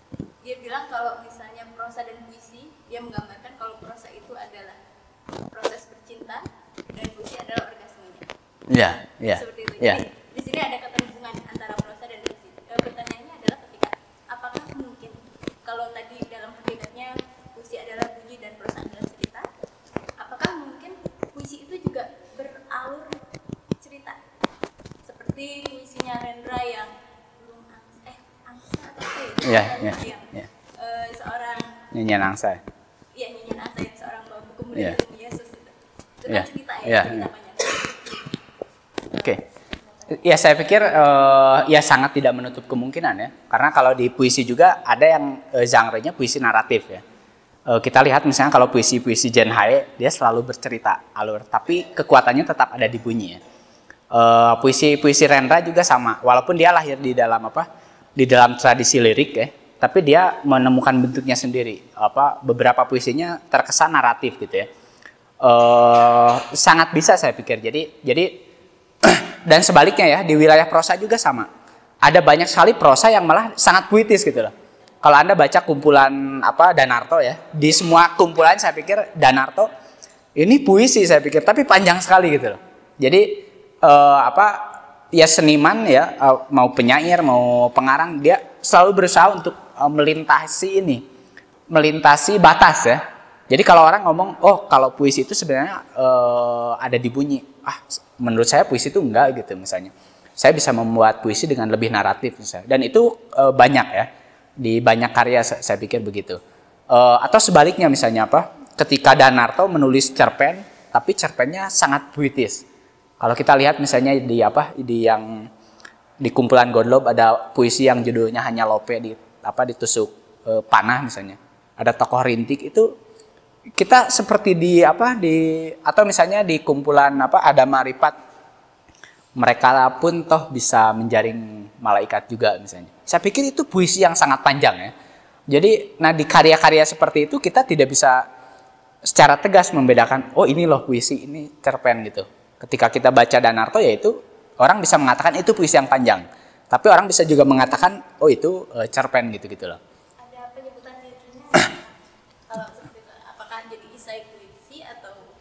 dia bilang kalau misalnya prosa dan puisi dia menggambarkan kalau prosa itu adalah proses bercinta dan puisi adalah orgasmenya ya ya seperti itu ya. di sini ada keterhubungan antara prosa dan puisi eh, pertanyaannya adalah ketika apakah mungkin kalau tadi puisi itu juga beralur cerita seperti puisinya Rendra yang belum angsa, eh angsa iya, iya, gitu ya? Ya. Uh, seorang nyanyian angsa. Ya? Iya, nyanyian angsa yang seorang babu kemudian yeah. Yesus gitu. itu. Kan itu iya, yeah. cerita ya, yeah. Hmm. Oke. Okay. Ya saya pikir uh, ya sangat tidak menutup kemungkinan ya karena kalau di puisi juga ada yang uh, genre-nya puisi naratif ya Eh, kita lihat misalnya kalau puisi-puisi Jen Hae dia selalu bercerita alur tapi kekuatannya tetap ada di bunyi ya. Eh, puisi-puisi Rendra juga sama walaupun dia lahir di dalam apa di dalam tradisi lirik ya tapi dia menemukan bentuknya sendiri apa beberapa puisinya terkesan naratif gitu ya eh, sangat bisa saya pikir jadi jadi dan sebaliknya ya di wilayah prosa juga sama ada banyak sekali prosa yang malah sangat puitis gitu loh kalau Anda baca kumpulan apa Danarto ya, di semua kumpulan saya pikir Danarto ini puisi saya pikir, tapi panjang sekali gitu loh. Jadi uh, apa ya seniman ya uh, mau penyair, mau pengarang dia selalu berusaha untuk uh, melintasi ini, melintasi batas ya. Jadi kalau orang ngomong, oh kalau puisi itu sebenarnya uh, ada dibunyi, ah menurut saya puisi itu enggak gitu misalnya. Saya bisa membuat puisi dengan lebih naratif misalnya, dan itu uh, banyak ya di banyak karya saya pikir begitu. Uh, atau sebaliknya misalnya apa? Ketika Danarto menulis cerpen, tapi cerpennya sangat puitis. Kalau kita lihat misalnya di apa di yang di kumpulan Godlob ada puisi yang judulnya hanya lope di apa ditusuk e, panah misalnya. Ada tokoh rintik itu kita seperti di apa di atau misalnya di kumpulan apa ada Maripat mereka pun toh bisa menjaring malaikat juga misalnya. Saya pikir itu puisi yang sangat panjang ya. Jadi, nah di karya-karya seperti itu kita tidak bisa secara tegas membedakan, oh ini loh puisi, ini cerpen gitu. Ketika kita baca Danarto yaitu orang bisa mengatakan itu puisi yang panjang. Tapi orang bisa juga mengatakan, oh itu uh, cerpen gitu-gitu loh. Ada penyebutan genre Apakah jadi isai puisi atau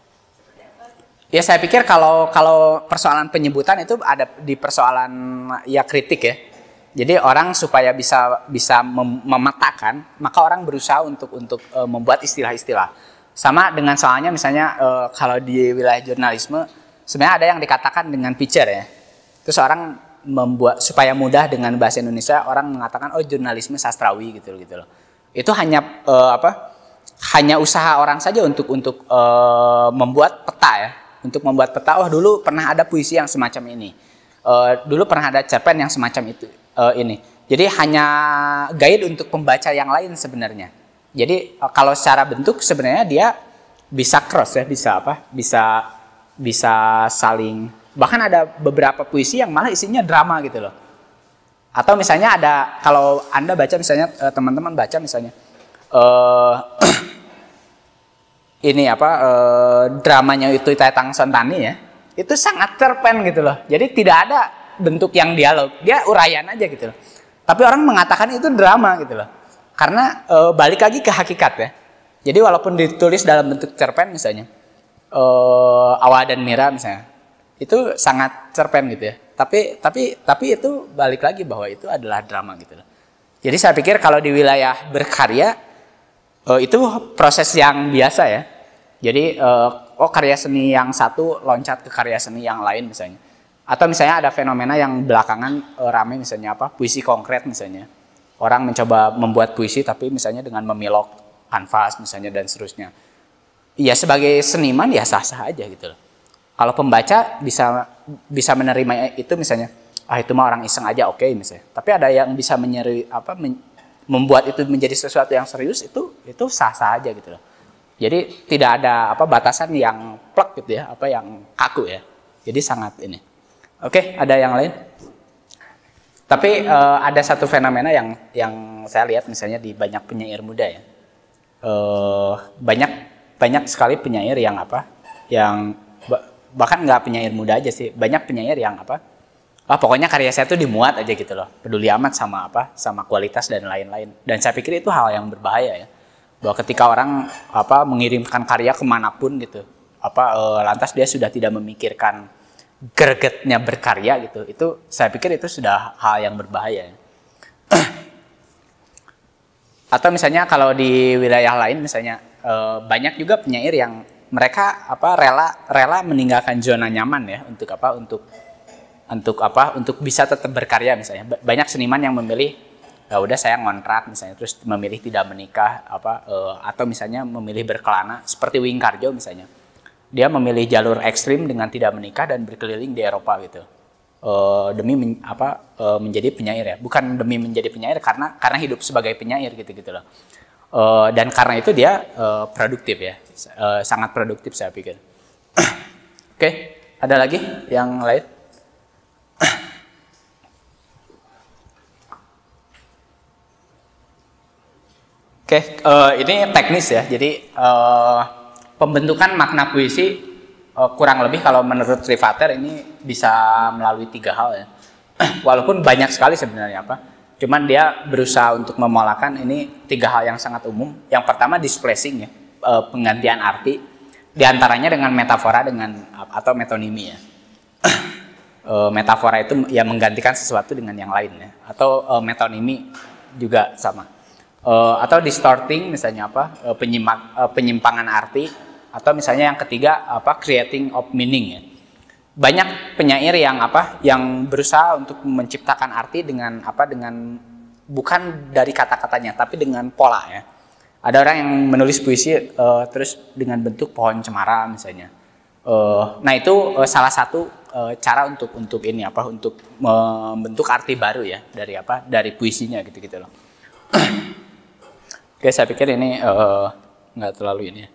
Ya saya pikir kalau kalau persoalan penyebutan itu ada di persoalan ya kritik ya. Jadi orang supaya bisa bisa mem memetakan, maka orang berusaha untuk untuk e, membuat istilah-istilah. Sama dengan soalnya misalnya e, kalau di wilayah jurnalisme sebenarnya ada yang dikatakan dengan picture ya. Terus orang membuat supaya mudah dengan bahasa Indonesia orang mengatakan oh jurnalisme sastrawi gitu gitu loh. Itu hanya e, apa? hanya usaha orang saja untuk untuk uh, membuat peta ya untuk membuat peta oh dulu pernah ada puisi yang semacam ini uh, dulu pernah ada cerpen yang semacam itu uh, ini jadi hanya guide untuk pembaca yang lain sebenarnya jadi uh, kalau secara bentuk sebenarnya dia bisa cross ya bisa apa bisa bisa saling bahkan ada beberapa puisi yang malah isinya drama gitu loh atau misalnya ada kalau anda baca misalnya teman-teman baca misalnya uh, ini apa uh, dramanya itu Taitang Sentani ya itu sangat cerpen gitu loh jadi tidak ada bentuk yang dialog dia uraian aja gitu loh tapi orang mengatakan itu drama gitu loh karena e, balik lagi ke hakikat ya jadi walaupun ditulis dalam bentuk cerpen misalnya e, awal dan Mira misalnya itu sangat cerpen gitu ya tapi tapi tapi itu balik lagi bahwa itu adalah drama gitu loh jadi saya pikir kalau di wilayah berkarya uh, itu proses yang biasa ya. Jadi uh, oh karya seni yang satu loncat ke karya seni yang lain misalnya. Atau misalnya ada fenomena yang belakangan uh, rame misalnya apa? Puisi konkret misalnya. Orang mencoba membuat puisi tapi misalnya dengan memilok kanvas misalnya dan seterusnya. Ya sebagai seniman ya sah-sah aja gitu loh. Kalau pembaca bisa bisa menerima itu misalnya ah itu mah orang iseng aja oke okay, misalnya. Tapi ada yang bisa menyeri apa men, membuat itu menjadi sesuatu yang serius itu itu sah sah aja gitu loh jadi tidak ada apa batasan yang plek gitu ya apa yang kaku ya jadi sangat ini oke ada yang lain tapi uh, ada satu fenomena yang yang saya lihat misalnya di banyak penyair muda ya uh, banyak banyak sekali penyair yang apa yang bahkan nggak penyair muda aja sih banyak penyair yang apa ah pokoknya karya saya tuh dimuat aja gitu loh peduli amat sama apa sama kualitas dan lain-lain dan saya pikir itu hal yang berbahaya ya bahwa ketika orang apa mengirimkan karya kemanapun gitu apa e, lantas dia sudah tidak memikirkan gregetnya berkarya gitu itu saya pikir itu sudah hal yang berbahaya ya. atau misalnya kalau di wilayah lain misalnya e, banyak juga penyair yang mereka apa rela rela meninggalkan zona nyaman ya untuk apa untuk untuk apa untuk bisa tetap berkarya misalnya banyak seniman yang memilih ya udah saya ngontrak misalnya terus memilih tidak menikah apa uh, atau misalnya memilih berkelana seperti wing Wingkarjo misalnya dia memilih jalur ekstrim dengan tidak menikah dan berkeliling di Eropa gitu uh, demi men, apa uh, menjadi penyair ya bukan demi menjadi penyair karena karena hidup sebagai penyair gitu gitu loh uh, dan karena itu dia uh, produktif ya uh, sangat produktif saya pikir oke okay. ada lagi yang lain Oke, okay, uh, eh, ini teknis ya. Jadi uh, pembentukan makna puisi uh, kurang lebih kalau menurut Trivater ini bisa melalui tiga hal ya. Walaupun banyak sekali sebenarnya apa. Cuman dia berusaha untuk memolakan ini tiga hal yang sangat umum. Yang pertama displacing ya, uh, penggantian arti. diantaranya dengan metafora dengan atau metonimi ya. Uh, metafora itu ya menggantikan sesuatu dengan yang lain ya. Atau uh, metonimi juga sama uh, atau distorting misalnya apa uh, penyimak, uh, penyimpangan arti atau misalnya yang ketiga apa creating of meaning ya. Banyak penyair yang apa yang berusaha untuk menciptakan arti dengan apa dengan bukan dari kata-katanya tapi dengan pola ya. Ada orang yang menulis puisi uh, terus dengan bentuk pohon cemara misalnya. Uh, nah itu uh, salah satu uh, cara untuk untuk ini apa untuk membentuk arti baru ya dari apa dari puisinya gitu gitu loh. Oke, saya pikir ini eh, nggak uh, terlalu ini. Ya.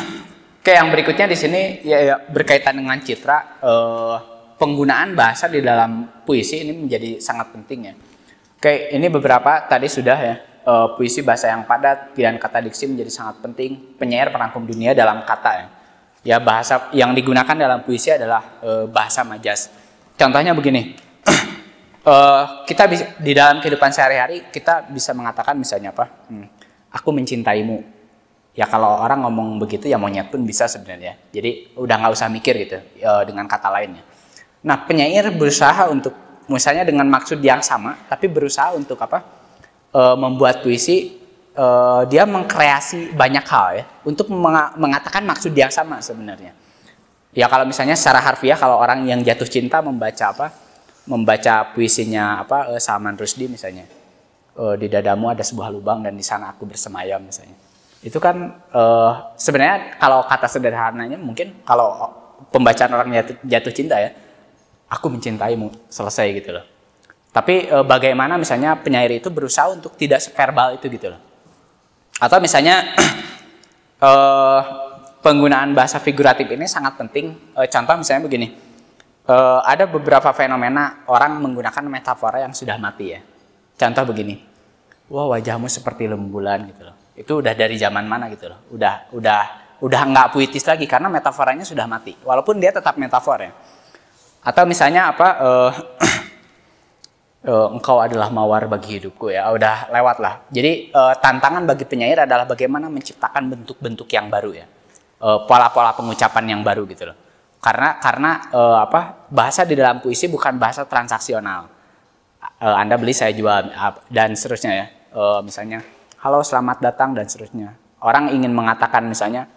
Oke, yang berikutnya di sini ya, ya berkaitan dengan citra uh, penggunaan bahasa di dalam puisi ini menjadi sangat penting ya. Oke, ini beberapa tadi sudah ya. Uh, puisi bahasa yang padat, pilihan kata diksi menjadi sangat penting. Penyair perangkum dunia dalam kata ya. Ya bahasa yang digunakan dalam puisi adalah uh, bahasa majas. Contohnya begini. uh, kita bisa di dalam kehidupan sehari-hari kita bisa mengatakan misalnya apa? Hmm aku mencintaimu ya kalau orang ngomong begitu ya monyet pun bisa sebenarnya jadi udah nggak usah mikir gitu e, dengan kata lainnya nah penyair berusaha untuk misalnya dengan maksud yang sama tapi berusaha untuk apa e, membuat puisi e, dia mengkreasi banyak hal ya untuk mengatakan maksud yang sama sebenarnya ya kalau misalnya secara harfiah kalau orang yang jatuh cinta membaca apa membaca puisinya apa e, Salman Rushdie misalnya uh, di dadamu ada sebuah lubang dan di sana aku bersemayam misalnya. Itu kan uh, sebenarnya kalau kata sederhananya mungkin kalau pembacaan orang jatuh, jatuh cinta ya, aku mencintaimu selesai gitu loh. Tapi e, bagaimana misalnya penyair itu berusaha untuk tidak verbal itu gitu loh. Atau misalnya e, penggunaan bahasa figuratif ini sangat penting. E, contoh misalnya begini, e, ada beberapa fenomena orang menggunakan metafora yang sudah mati ya. Contoh begini, wah wajahmu seperti lembulan gitu loh. Itu udah dari zaman mana gitu loh. Udah udah udah nggak puitis lagi karena metaforanya sudah mati. Walaupun dia tetap metafor ya. Atau misalnya apa? Uh, uh, engkau adalah mawar bagi hidupku ya udah lewat lah jadi uh, tantangan bagi penyair adalah bagaimana menciptakan bentuk-bentuk yang baru ya pola-pola pengucapan yang baru gitu loh karena karena uh, apa bahasa di dalam puisi bukan bahasa transaksional uh, Anda beli saya jual dan seterusnya ya. Uh, misalnya, halo selamat datang dan seterusnya. Orang ingin mengatakan misalnya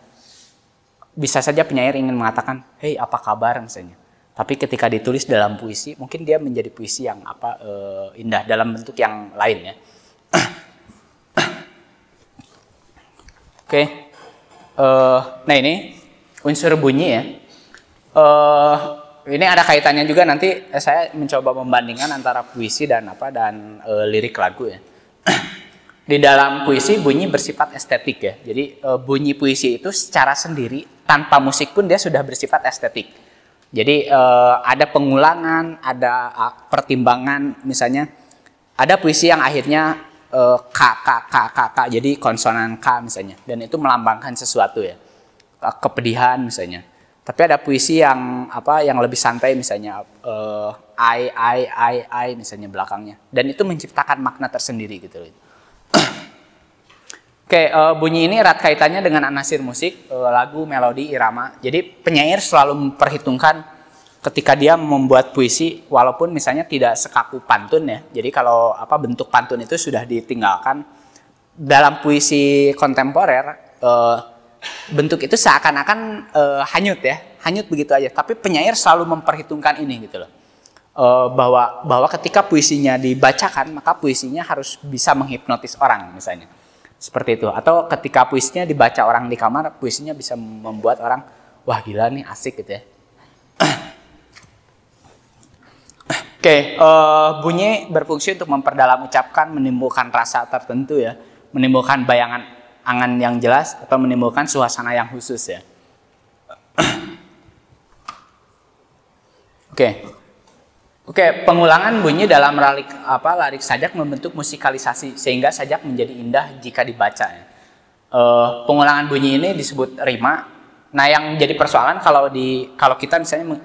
bisa saja penyair ingin mengatakan, "Hei, apa kabar?" misalnya. Tapi ketika ditulis dalam puisi, mungkin dia menjadi puisi yang apa uh, indah dalam bentuk yang lain ya. Oke. Okay. Uh, nah ini unsur bunyi ya. Uh, ini ada kaitannya juga nanti eh, saya mencoba membandingkan antara puisi dan apa dan e, lirik lagu ya. Di dalam puisi bunyi bersifat estetik ya. Jadi e, bunyi puisi itu secara sendiri tanpa musik pun dia sudah bersifat estetik. Jadi e, ada pengulangan, ada pertimbangan misalnya ada puisi yang akhirnya e, k k k k k jadi konsonan k misalnya dan itu melambangkan sesuatu ya. Kepedihan misalnya tapi ada puisi yang apa yang lebih santai misalnya uh, I I I I misalnya belakangnya. Dan itu menciptakan makna tersendiri gitu loh. Oke, uh, bunyi ini erat kaitannya dengan anasir musik, uh, lagu, melodi, irama. Jadi penyair selalu memperhitungkan ketika dia membuat puisi, walaupun misalnya tidak sekaku pantun ya. Jadi kalau apa bentuk pantun itu sudah ditinggalkan dalam puisi kontemporer. Uh, bentuk itu seakan-akan e, hanyut ya, hanyut begitu aja. Tapi penyair selalu memperhitungkan ini gitu loh. E, bahwa bahwa ketika puisinya dibacakan, maka puisinya harus bisa menghipnotis orang misalnya. Seperti itu. Atau ketika puisinya dibaca orang di kamar, puisinya bisa membuat orang wah gila nih asik gitu ya. Oke, okay, uh, eh, bunyi berfungsi untuk memperdalam ucapkan, menimbulkan rasa tertentu ya, menimbulkan bayangan angan yang jelas atau menimbulkan suasana yang khusus ya. Oke. Okay. Oke, okay, pengulangan bunyi dalam ralik apa larik sajak membentuk musikalisasi sehingga sajak menjadi indah jika dibaca ya. Uh, pengulangan bunyi ini disebut rima. Nah, yang jadi persoalan kalau di kalau kita misalnya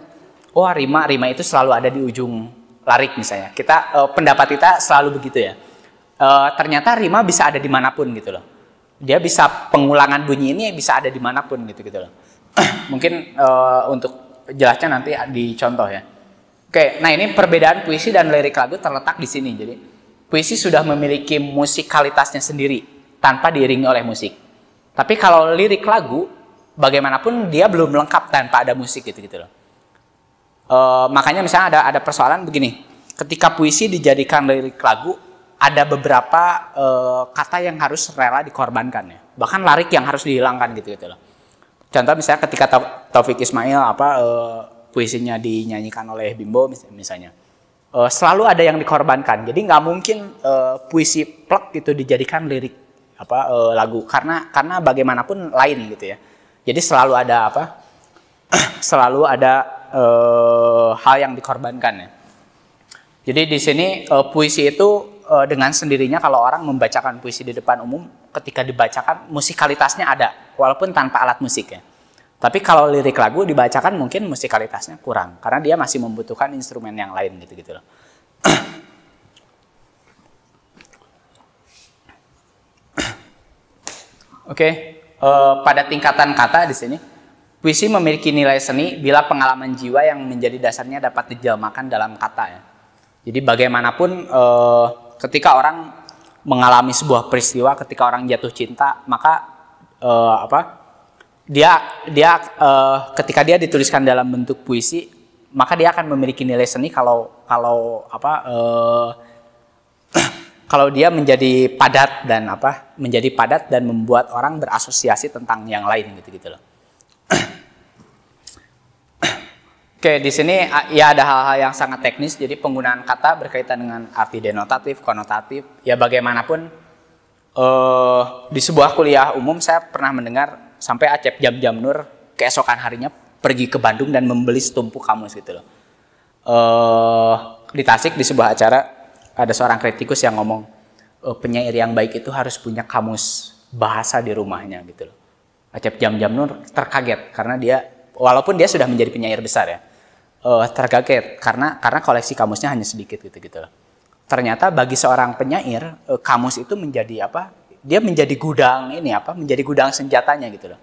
wah oh, rima rima itu selalu ada di ujung larik misalnya. Kita uh, pendapat kita selalu begitu ya. Uh, ternyata rima bisa ada dimanapun gitu loh dia bisa pengulangan bunyi ini bisa ada dimanapun gitu gitu loh mungkin uh, untuk jelasnya nanti di contoh ya oke nah ini perbedaan puisi dan lirik lagu terletak di sini jadi puisi sudah memiliki musikalitasnya sendiri tanpa diiringi oleh musik tapi kalau lirik lagu bagaimanapun dia belum lengkap tanpa ada musik gitu gitu loh uh, makanya misalnya ada ada persoalan begini ketika puisi dijadikan lirik lagu ada beberapa uh, kata yang harus rela dikorbankan ya. Bahkan larik yang harus dihilangkan gitu gitu loh. Contoh misalnya ketika Taufik Ismail apa uh, puisinya dinyanyikan oleh Bimbo misalnya. Uh, selalu ada yang dikorbankan. Jadi nggak mungkin uh, puisi plek gitu dijadikan lirik apa uh, lagu karena karena bagaimanapun lain gitu ya. Jadi selalu ada apa? selalu ada uh, hal yang dikorbankan ya. Jadi di sini uh, puisi itu uh, dengan sendirinya kalau orang membacakan puisi di depan umum ketika dibacakan musikalitasnya ada walaupun tanpa alat musik ya. Tapi kalau lirik lagu dibacakan mungkin musikalitasnya kurang karena dia masih membutuhkan instrumen yang lain gitu-gitu loh. Oke, okay. uh, eh, pada tingkatan kata di sini puisi memiliki nilai seni bila pengalaman jiwa yang menjadi dasarnya dapat dijelmakan dalam kata ya. Jadi bagaimanapun uh, ketika orang mengalami sebuah peristiwa ketika orang jatuh cinta maka uh, apa dia dia uh, ketika dia dituliskan dalam bentuk puisi maka dia akan memiliki nilai seni kalau kalau apa uh, kalau dia menjadi padat dan apa menjadi padat dan membuat orang berasosiasi tentang yang lain gitu gitu loh Oke, di sini ya ada hal-hal yang sangat teknis, jadi penggunaan kata berkaitan dengan arti denotatif, konotatif. Ya bagaimanapun, Uh, di sebuah kuliah umum saya pernah mendengar sampai Acep Jam Jam Nur keesokan harinya pergi ke Bandung dan membeli setumpuk kamus gitu loh. Eh, di Tasik di sebuah acara ada seorang kritikus yang ngomong uh, penyair yang baik itu harus punya kamus bahasa di rumahnya gitu loh. Acep Jam Jam Nur terkaget karena dia walaupun dia sudah menjadi penyair besar ya uh, eh, terkaget karena karena koleksi kamusnya hanya sedikit gitu-gitu. Ternyata bagi seorang penyair uh, kamus itu menjadi apa? Dia menjadi gudang ini apa? Menjadi gudang senjatanya gitu loh.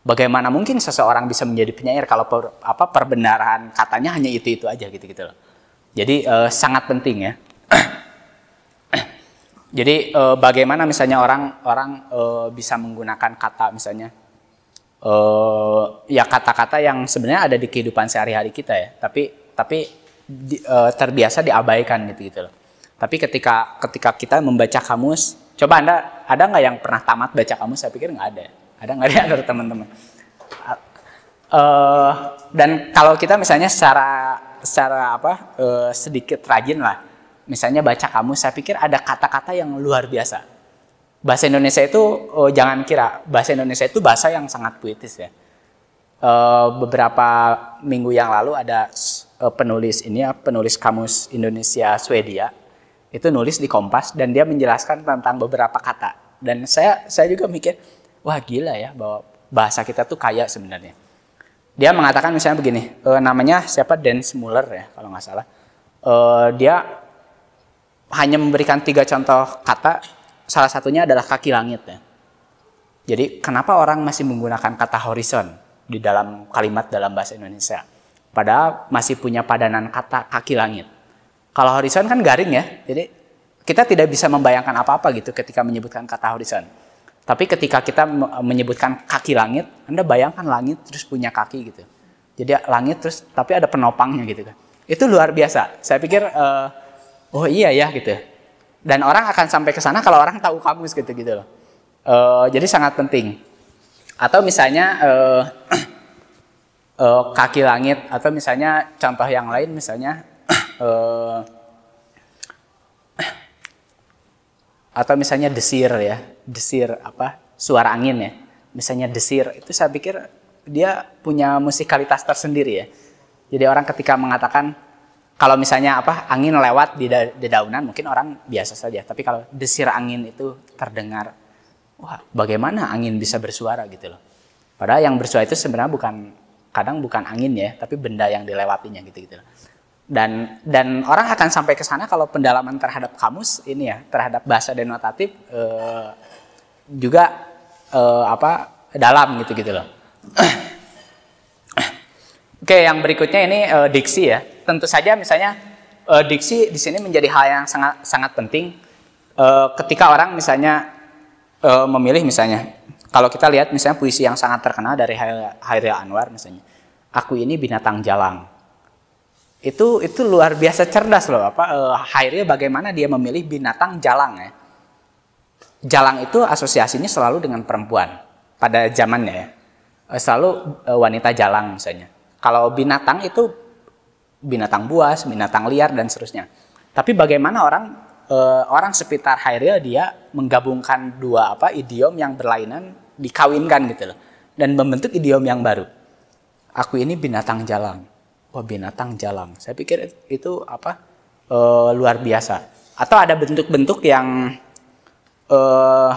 Bagaimana mungkin seseorang bisa menjadi penyair kalau per, apa perbenaran katanya hanya itu-itu aja gitu-gitu loh. Jadi uh, sangat penting ya. Jadi e, bagaimana misalnya orang orang e, bisa menggunakan kata misalnya uh, ya kata-kata yang sebenarnya ada di kehidupan sehari-hari kita ya tapi tapi di, uh, terbiasa diabaikan gitu gitu loh tapi ketika ketika kita membaca kamus coba anda ada nggak yang pernah tamat baca kamus saya pikir nggak ada ada nggak ada dari teman-teman uh, dan kalau kita misalnya secara secara apa uh, sedikit rajin lah misalnya baca kamus saya pikir ada kata-kata yang luar biasa bahasa Indonesia itu oh, jangan kira bahasa Indonesia itu bahasa yang sangat puitis ya. Uh, beberapa minggu yang lalu ada uh, penulis ini ya, penulis kamus Indonesia Swedia itu nulis di Kompas dan dia menjelaskan tentang beberapa kata dan saya saya juga mikir wah gila ya bahwa bahasa kita tuh kaya sebenarnya. Dia mengatakan misalnya begini, uh, namanya siapa Dan Muller ya kalau nggak salah. Uh, dia hanya memberikan tiga contoh kata salah satunya adalah kaki langit ya. Jadi kenapa orang masih menggunakan kata horizon di dalam kalimat dalam bahasa Indonesia? Padahal masih punya padanan kata kaki langit. Kalau horizon kan garing ya, jadi kita tidak bisa membayangkan apa-apa gitu ketika menyebutkan kata horizon. Tapi ketika kita menyebutkan kaki langit, Anda bayangkan langit terus punya kaki gitu. Jadi langit terus tapi ada penopangnya gitu kan. Itu luar biasa. Saya pikir uh, oh iya ya gitu ya. Dan orang akan sampai ke sana kalau orang tahu kamu gitu gitu loh. E, jadi sangat penting. Atau misalnya e, e, kaki langit atau misalnya contoh yang lain misalnya e, atau misalnya desir ya, desir apa? suara angin ya. Misalnya desir itu saya pikir dia punya musikalitas tersendiri ya. Jadi orang ketika mengatakan kalau misalnya apa angin lewat di, dedaunan daunan mungkin orang biasa saja tapi kalau desir angin itu terdengar wah bagaimana angin bisa bersuara gitu loh padahal yang bersuara itu sebenarnya bukan kadang bukan angin ya tapi benda yang dilewatinya gitu gitu loh. dan dan orang akan sampai ke sana kalau pendalaman terhadap kamus ini ya terhadap bahasa denotatif eh, juga eh, apa dalam gitu gitu loh oke yang berikutnya ini eh, diksi ya tentu saja misalnya uh, diksi di sini menjadi hal yang sangat sangat penting uh, ketika orang misalnya uh, memilih misalnya kalau kita lihat misalnya puisi yang sangat terkenal dari Hairil Anwar misalnya aku ini binatang jalang itu itu luar biasa cerdas loh apa uh, Hairil bagaimana dia memilih binatang jalang ya jalang itu asosiasinya selalu dengan perempuan pada zamannya ya selalu wanita jalang misalnya kalau binatang itu binatang buas, binatang liar dan seterusnya. Tapi bagaimana orang eh, orang sekitar Hairil dia menggabungkan dua apa idiom yang berlainan dikawinkan gitu loh dan membentuk idiom yang baru. Aku ini binatang jalang. Wah, binatang jalang. Saya pikir itu apa eh, luar biasa. Atau ada bentuk-bentuk yang eh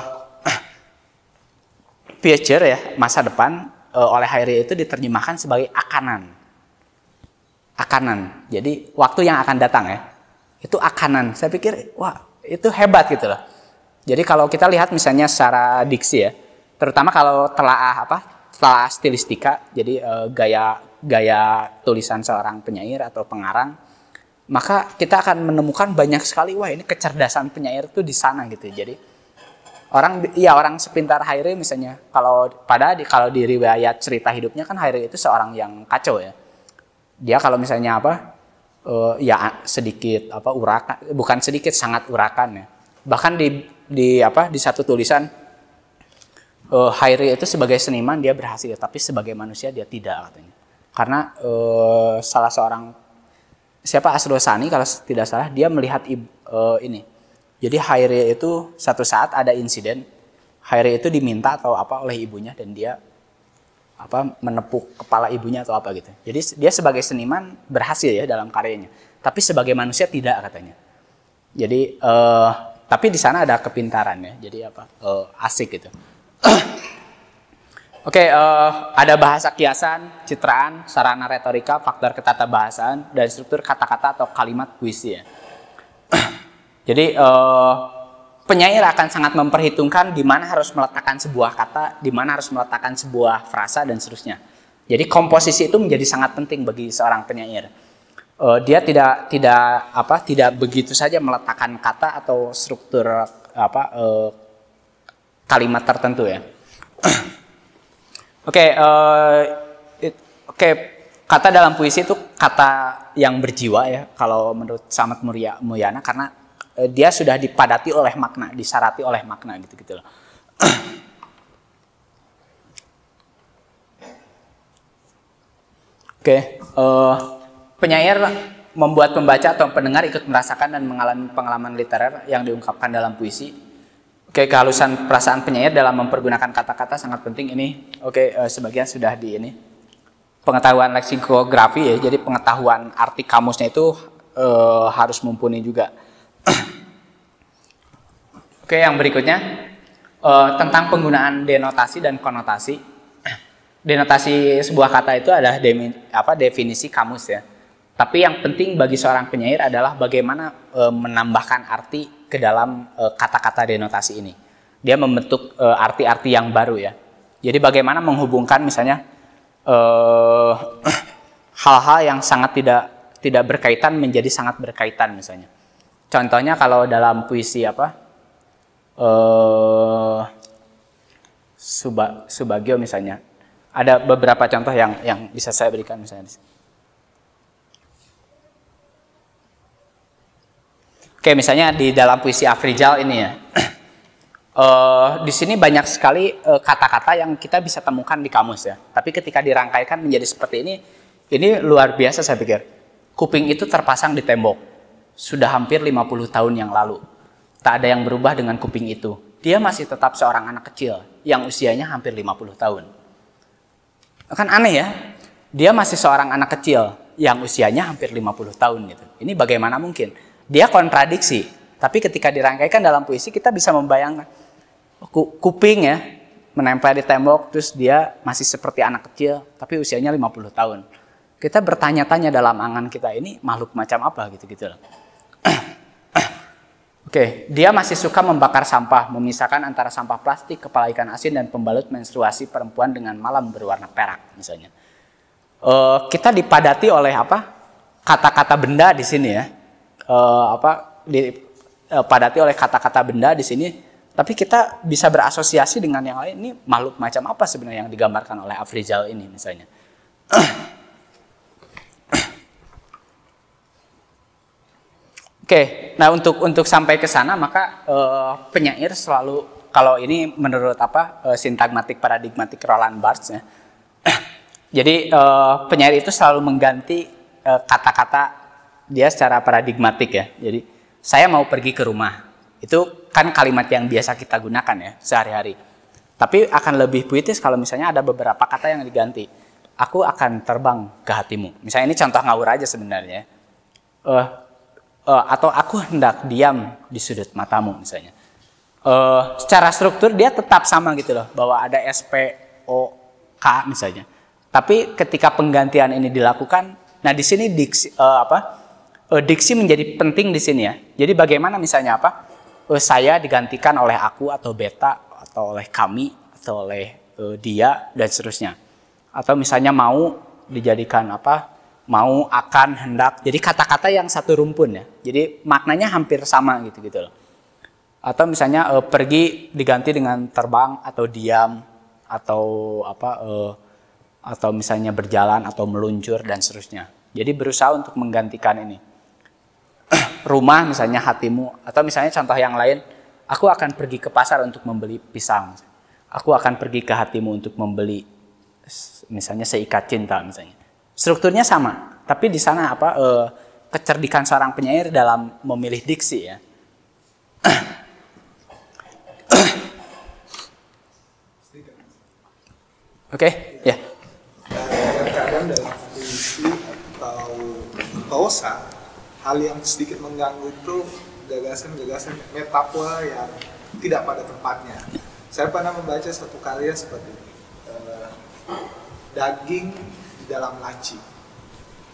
future ya, masa depan eh, oleh Hairil itu diterjemahkan sebagai akanan akanan. Jadi waktu yang akan datang ya. Itu akanan. Saya pikir wah, itu hebat gitu loh. Jadi kalau kita lihat misalnya secara diksi ya, terutama kalau telah apa? telah stilistika, jadi e, gaya gaya tulisan seorang penyair atau pengarang, maka kita akan menemukan banyak sekali wah ini kecerdasan penyair itu di sana gitu. Jadi orang ya orang sepintar Hairi misalnya kalau pada di, kalau di riwayat cerita hidupnya kan Hairi itu seorang yang kacau ya dia kalau misalnya apa uh, ya sedikit apa urakan bukan sedikit sangat urakan ya bahkan di di apa di satu tulisan uh, Hairi itu sebagai seniman dia berhasil tapi sebagai manusia dia tidak katanya karena uh, salah seorang siapa Asrosani kalau tidak salah dia melihat uh, ini jadi Hairi itu satu saat ada insiden Hairi itu diminta atau apa oleh ibunya dan dia apa menepuk kepala ibunya atau apa gitu. Jadi dia sebagai seniman berhasil ya dalam karyanya, tapi sebagai manusia tidak katanya. Jadi uh, tapi di sana ada kepintaran ya. Jadi apa uh, asik gitu. Oke, okay, uh, eh, ada bahasa kiasan, citraan, sarana retorika, faktor ketata bahasan dan struktur kata-kata atau kalimat puisi ya. Jadi uh, penyair akan sangat memperhitungkan di mana harus meletakkan sebuah kata, di mana harus meletakkan sebuah frasa dan seterusnya. Jadi komposisi itu menjadi sangat penting bagi seorang penyair. Uh, dia tidak tidak apa tidak begitu saja meletakkan kata atau struktur apa uh, kalimat tertentu ya. Oke, okay, e, uh, oke okay. kata dalam puisi itu kata yang berjiwa ya kalau menurut Samad Muryana karena Eh, dia sudah dipadati oleh makna, disarati oleh makna gitu-gitu loh. Oke, okay. uh, eh, penyair membuat pembaca atau pendengar ikut merasakan dan mengalami pengalaman literer yang diungkapkan dalam puisi. Oke, okay, kehalusan perasaan penyair dalam mempergunakan kata-kata sangat penting ini. Oke, okay, uh, eh, sebagian sudah di ini. Pengetahuan leksikografi ya, jadi pengetahuan arti kamusnya itu uh, harus mumpuni juga. Oke, yang berikutnya uh, tentang penggunaan denotasi dan konotasi. Denotasi sebuah kata itu adalah demi, apa definisi kamus ya. Tapi yang penting bagi seorang penyair adalah bagaimana e, menambahkan arti ke dalam eh, kata-kata e, denotasi ini. Dia membentuk arti-arti e, yang baru ya. Jadi bagaimana menghubungkan misalnya hal-hal yang sangat tidak tidak berkaitan menjadi sangat berkaitan misalnya. Contohnya kalau dalam puisi apa? Eh Suba, Subagio misalnya. Ada beberapa contoh yang yang bisa saya berikan misalnya. Oke, misalnya di dalam puisi Afrijal ini ya. Uh, di sini banyak sekali eh, kata-kata uh, yang kita bisa temukan di kamus ya. Tapi ketika dirangkaikan menjadi seperti ini, ini luar biasa saya pikir. Kuping itu terpasang di tembok sudah hampir 50 tahun yang lalu. Tak ada yang berubah dengan kuping itu. Dia masih tetap seorang anak kecil yang usianya hampir 50 tahun. Kan aneh ya, dia masih seorang anak kecil yang usianya hampir 50 tahun gitu. Ini bagaimana mungkin? Dia kontradiksi, tapi ketika dirangkaikan dalam puisi kita bisa membayangkan oh, kuping ya menempel di tembok terus dia masih seperti anak kecil tapi usianya 50 tahun. Kita bertanya-tanya dalam angan kita ini makhluk macam apa gitu-gitu loh. -gitu. Oke, dia masih suka membakar sampah, memisahkan antara sampah plastik, kepala ikan asin, dan pembalut menstruasi perempuan dengan malam berwarna perak, misalnya. E, kita dipadati oleh apa? Kata-kata benda di sini ya. E, apa? Dipadati eh, oleh kata-kata benda di sini. Tapi kita bisa berasosiasi dengan yang lain. Ini makhluk macam apa sebenarnya yang digambarkan oleh Afrizal ini, misalnya? okay. nah untuk untuk sampai ke sana maka uh, penyair selalu kalau ini menurut apa uh, sintagmatik paradigmatik Roland Barthes ya. Jadi uh, penyair itu selalu mengganti kata-kata uh, dia secara paradigmatik ya. Jadi saya mau pergi ke rumah. Itu kan kalimat yang biasa kita gunakan ya sehari-hari. Tapi akan lebih puitis kalau misalnya ada beberapa kata yang diganti. Aku akan terbang ke hatimu. Misalnya ini contoh ngawur aja sebenarnya. Uh, uh, atau aku hendak diam di sudut matamu misalnya. Uh, secara struktur dia tetap sama gitu loh bahwa ada SPOK misalnya. Tapi ketika penggantian ini dilakukan, nah di sini diksi uh, apa? Uh, diksi menjadi penting di sini ya. Jadi bagaimana misalnya apa? Uh, saya digantikan oleh aku atau beta atau oleh kami atau oleh uh, dia dan seterusnya. Atau misalnya mau dijadikan apa? mau, akan, hendak. Jadi kata-kata yang satu rumpun ya. Jadi maknanya hampir sama gitu-gitu loh. Atau misalnya e, pergi diganti dengan terbang atau diam atau apa e, atau misalnya berjalan atau meluncur dan seterusnya. Jadi berusaha untuk menggantikan ini. Rumah misalnya hatimu atau misalnya contoh yang lain, aku akan pergi ke pasar untuk membeli pisang. Aku akan pergi ke hatimu untuk membeli misalnya seikat cinta misalnya strukturnya sama, tapi di sana apa e, kecerdikan seorang penyair dalam memilih diksi ya. Oke, ya. Kadang dalam puisi atau prosa hal yang sedikit mengganggu itu gagasan-gagasan metafora yang tidak pada tempatnya. Saya pernah membaca satu karya seperti ini. Eh, daging di dalam laci.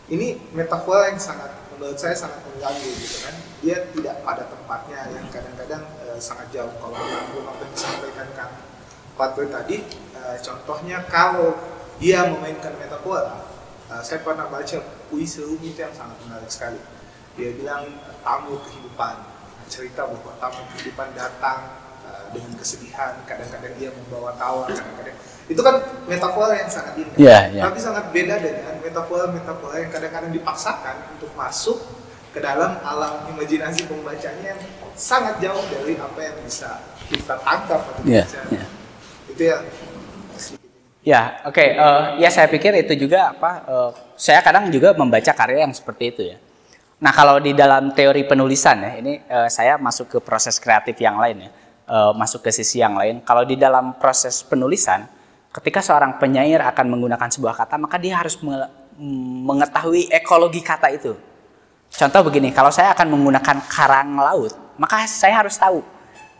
Ini metafora yang sangat menurut saya sangat mengganggu gitu kan. Dia tidak pada tempatnya yang kadang-kadang e, sangat jauh. Kalau belum apa yang disampaikan kan Patwe tadi, e, contohnya kalau dia memainkan metafora, e, eh, saya pernah baca puisi rumit yang sangat menarik sekali. Dia bilang tamu kehidupan, cerita bahwa tamu kehidupan datang dengan kesedihan, kadang-kadang dia membawa tawa, kadang-kadang itu kan metafora yang sangat indah yeah, yeah. tapi sangat beda dengan metafora-metafora yang kadang-kadang dipaksakan untuk masuk ke dalam alam imajinasi pembacanya yang sangat jauh dari apa yang bisa kita tangkap atau yeah, yeah. itu ya. Ya, oke. Okay. Uh, eh, ya saya pikir itu juga apa. Uh, saya kadang juga membaca karya yang seperti itu ya. Nah kalau di dalam teori penulisan ya, ini uh, saya masuk ke proses kreatif yang lain ya, uh, masuk ke sisi yang lain. Kalau di dalam proses penulisan Ketika seorang penyair akan menggunakan sebuah kata, maka dia harus mengetahui ekologi kata itu. Contoh begini, kalau saya akan menggunakan karang laut, maka saya harus tahu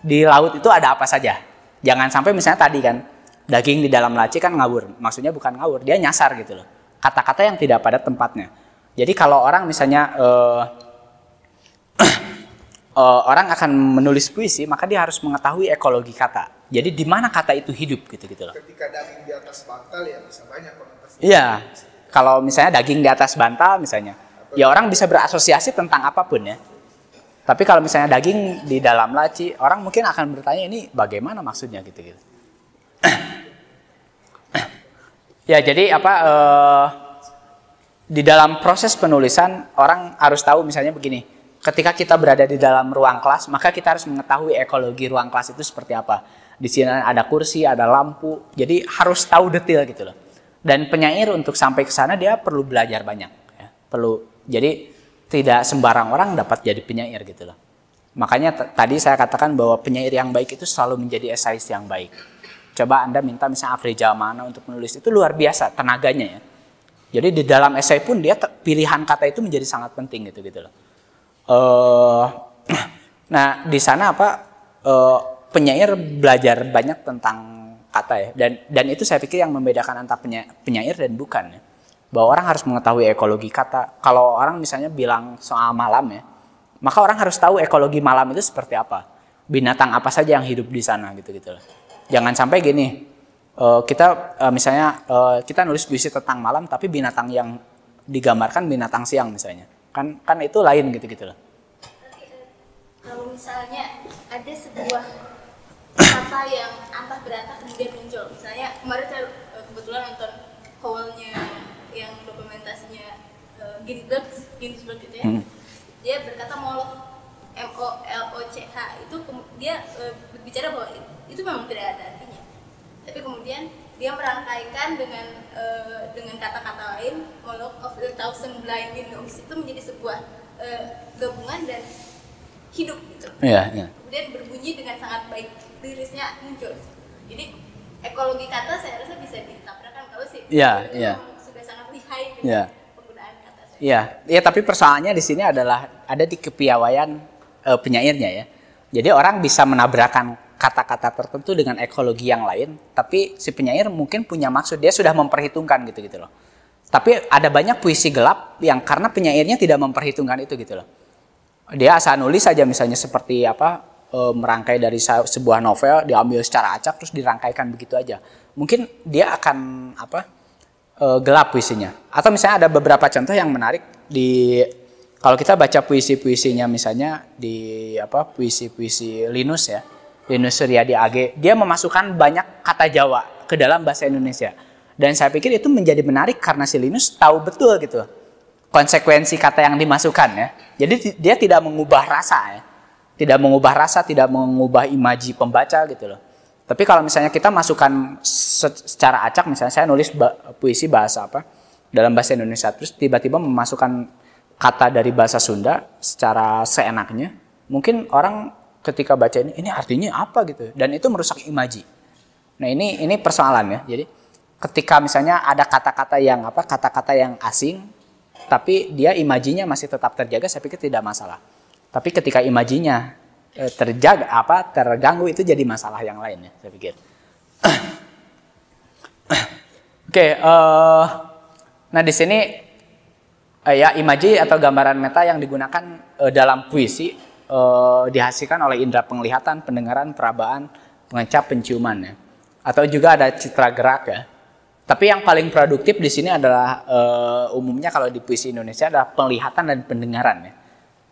di laut itu ada apa saja. Jangan sampai misalnya tadi kan, daging di dalam laci kan ngawur. Maksudnya bukan ngawur, dia nyasar gitu loh. Kata-kata yang tidak pada tempatnya. Jadi kalau orang misalnya uh, Eh, orang akan menulis puisi, maka dia harus mengetahui ekologi kata. Jadi di mana kata itu hidup gitu-gitu loh. Ketika daging di atas bantal ya bisa banyak konotasi. Iya. Kalau misalnya daging di atas bantal misalnya, Atau ya orang bisa berasosiasi tentang apapun ya. Tapi kalau misalnya daging di dalam laci, orang mungkin akan bertanya ini bagaimana maksudnya gitu-gitu. ya jadi apa uh, di dalam proses penulisan orang harus tahu misalnya begini ketika kita berada di dalam ruang kelas, maka kita harus mengetahui ekologi ruang kelas itu seperti apa. Di sini ada kursi, ada lampu, jadi harus tahu detail gitu loh. Dan penyair untuk sampai ke sana dia perlu belajar banyak, ya. perlu. Jadi tidak sembarang orang dapat jadi penyair gitu loh. Makanya tadi saya katakan bahwa penyair yang baik itu selalu menjadi esais yang baik. Coba Anda minta misalnya Afri Mana untuk menulis itu luar biasa tenaganya ya. Jadi di dalam esai pun dia pilihan kata itu menjadi sangat penting gitu gitu loh uh, nah di sana apa uh, penyair belajar banyak tentang kata ya dan dan itu saya pikir yang membedakan antara penyair, dan bukan ya. bahwa orang harus mengetahui ekologi kata kalau orang misalnya bilang soal malam ya maka orang harus tahu ekologi malam itu seperti apa binatang apa saja yang hidup di sana gitu gitu jangan sampai gini uh, kita uh, misalnya uh, kita nulis puisi tentang malam tapi binatang yang digambarkan binatang siang misalnya Kan kan itu lain gitu-gitu loh. Kalau misalnya ada sebuah kata yang antah berantah kemudian muncul, misalnya kemarin saya eh, kebetulan nonton howlnya yang dokumentasinya uh, eh, Ginsberg, Ginsberg gitu ya. Hmm. Dia berkata MOLOCH M O L O C H itu dia uh, berbicara bahwa itu memang tidak ada artinya. Tapi kemudian dia merangkaikan dengan uh, dengan kata-kata lain monolog of the thousand blind Windows itu menjadi sebuah uh, gabungan dan hidup gitu. Yeah, yeah. Kemudian berbunyi dengan sangat baik lirisnya muncul. Jadi ekologi kata saya rasa bisa ditabrakan kalau sih. Yeah, iya, yeah. Sudah sangat lihai dengan yeah. penggunaan kata. Iya. Iya, tapi persoalannya di sini adalah ada di kepiawaian uh, penyairnya ya. Jadi orang bisa menabrakan kata-kata tertentu dengan ekologi yang lain, tapi si penyair mungkin punya maksud dia sudah memperhitungkan gitu-gitu loh. Tapi ada banyak puisi gelap yang karena penyairnya tidak memperhitungkan itu gitu loh. Dia asal nulis saja misalnya seperti apa e, merangkai dari sebuah novel diambil secara acak terus dirangkaikan begitu aja. Mungkin dia akan apa e, gelap puisinya. Atau misalnya ada beberapa contoh yang menarik di kalau kita baca puisi-puisinya misalnya di apa puisi-puisi Linus ya Yunus Suryadi AG, dia memasukkan banyak kata Jawa ke dalam bahasa Indonesia. Dan saya pikir itu menjadi menarik karena si Linus tahu betul gitu konsekuensi kata yang dimasukkan ya. Jadi dia tidak mengubah rasa ya. Tidak mengubah rasa, tidak mengubah imaji pembaca gitu loh. Tapi kalau misalnya kita masukkan secara acak misalnya saya nulis puisi bahasa apa dalam bahasa Indonesia terus tiba-tiba memasukkan kata dari bahasa Sunda secara seenaknya, mungkin orang ketika baca ini ini artinya apa gitu dan itu merusak imaji nah ini ini persoalan ya jadi ketika misalnya ada kata-kata yang apa kata-kata yang asing tapi dia imajinya masih tetap terjaga saya pikir tidak masalah tapi ketika imajinya eh, terjaga apa terganggu itu jadi masalah yang lain ya saya pikir oke okay, uh, eh, nah di sini uh, ya imaji atau gambaran meta yang digunakan uh, dalam puisi eh, dihasilkan oleh indera penglihatan, pendengaran, perabaan, pengecap, penciuman ya. Atau juga ada citra gerak ya. Tapi yang paling produktif di sini adalah eh, umumnya kalau di puisi Indonesia adalah penglihatan dan pendengaran ya.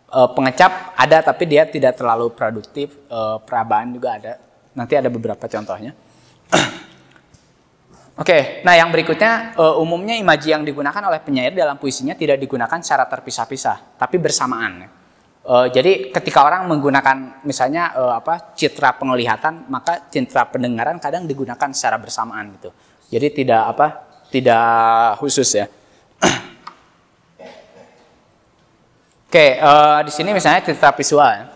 Eh, pengecap ada tapi dia tidak terlalu produktif, eh, perabaan juga ada. Nanti ada beberapa contohnya. Oke, okay, nah yang berikutnya uh, umumnya imaji yang digunakan oleh penyair dalam puisinya tidak digunakan secara terpisah-pisah, tapi bersamaan. Ya. Uh, jadi ketika orang menggunakan misalnya uh, apa citra penglihatan, maka citra pendengaran kadang digunakan secara bersamaan gitu. Jadi tidak apa tidak khusus ya. Oke, okay, uh, eh, di sini misalnya citra visual. Ya.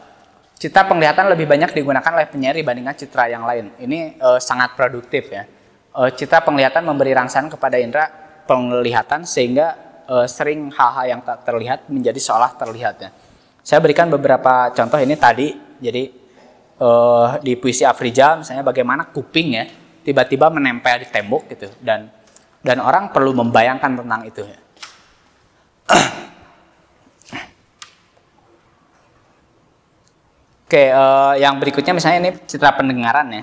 Citra penglihatan lebih banyak digunakan oleh penyiar dibandingkan citra yang lain. Ini uh, sangat produktif ya. Uh, citra penglihatan memberi rangsangan kepada indera penglihatan sehingga uh, sering hal-hal yang tak terlihat menjadi seolah terlihat ya. Saya berikan beberapa contoh ini tadi. Jadi uh, di puisi Afrija misalnya bagaimana kuping ya tiba-tiba menempel di tembok gitu dan dan orang perlu membayangkan tentang itu ya. Oke, uh, yang berikutnya misalnya ini citra pendengaran ya.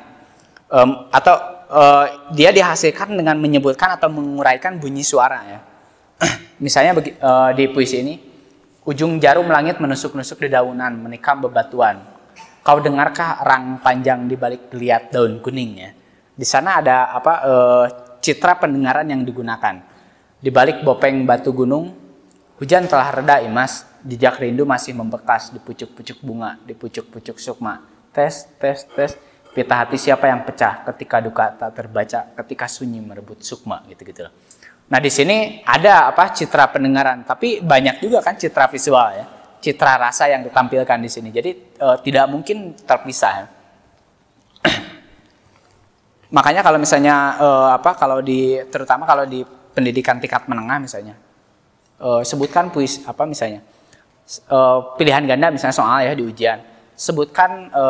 Um, atau uh, dia dihasilkan dengan menyebutkan atau menguraikan bunyi suara ya. misalnya uh, di puisi ini Ujung jarum langit menusuk-nusuk di daunan, menikam bebatuan. Kau dengarkah rang panjang di balik geliat daun kuningnya? Di sana ada apa e, citra pendengaran yang digunakan. Di balik bopeng batu gunung, hujan telah reda imas, jejak rindu masih membekas di pucuk-pucuk bunga, di pucuk-pucuk sukma. Tes, tes, tes. Pita hati siapa yang pecah ketika duka tak terbaca, ketika sunyi merebut sukma gitu-gitu loh. -gitu Nah, di sini ada apa citra pendengaran, tapi banyak juga kan citra visual ya. Citra rasa yang ditampilkan di sini. Jadi e, tidak mungkin terpisah. Ya. Makanya kalau misalnya e, apa kalau di terutama kalau di pendidikan tingkat menengah misalnya e, sebutkan puisi apa misalnya e, pilihan ganda misalnya soal ya di ujian sebutkan e,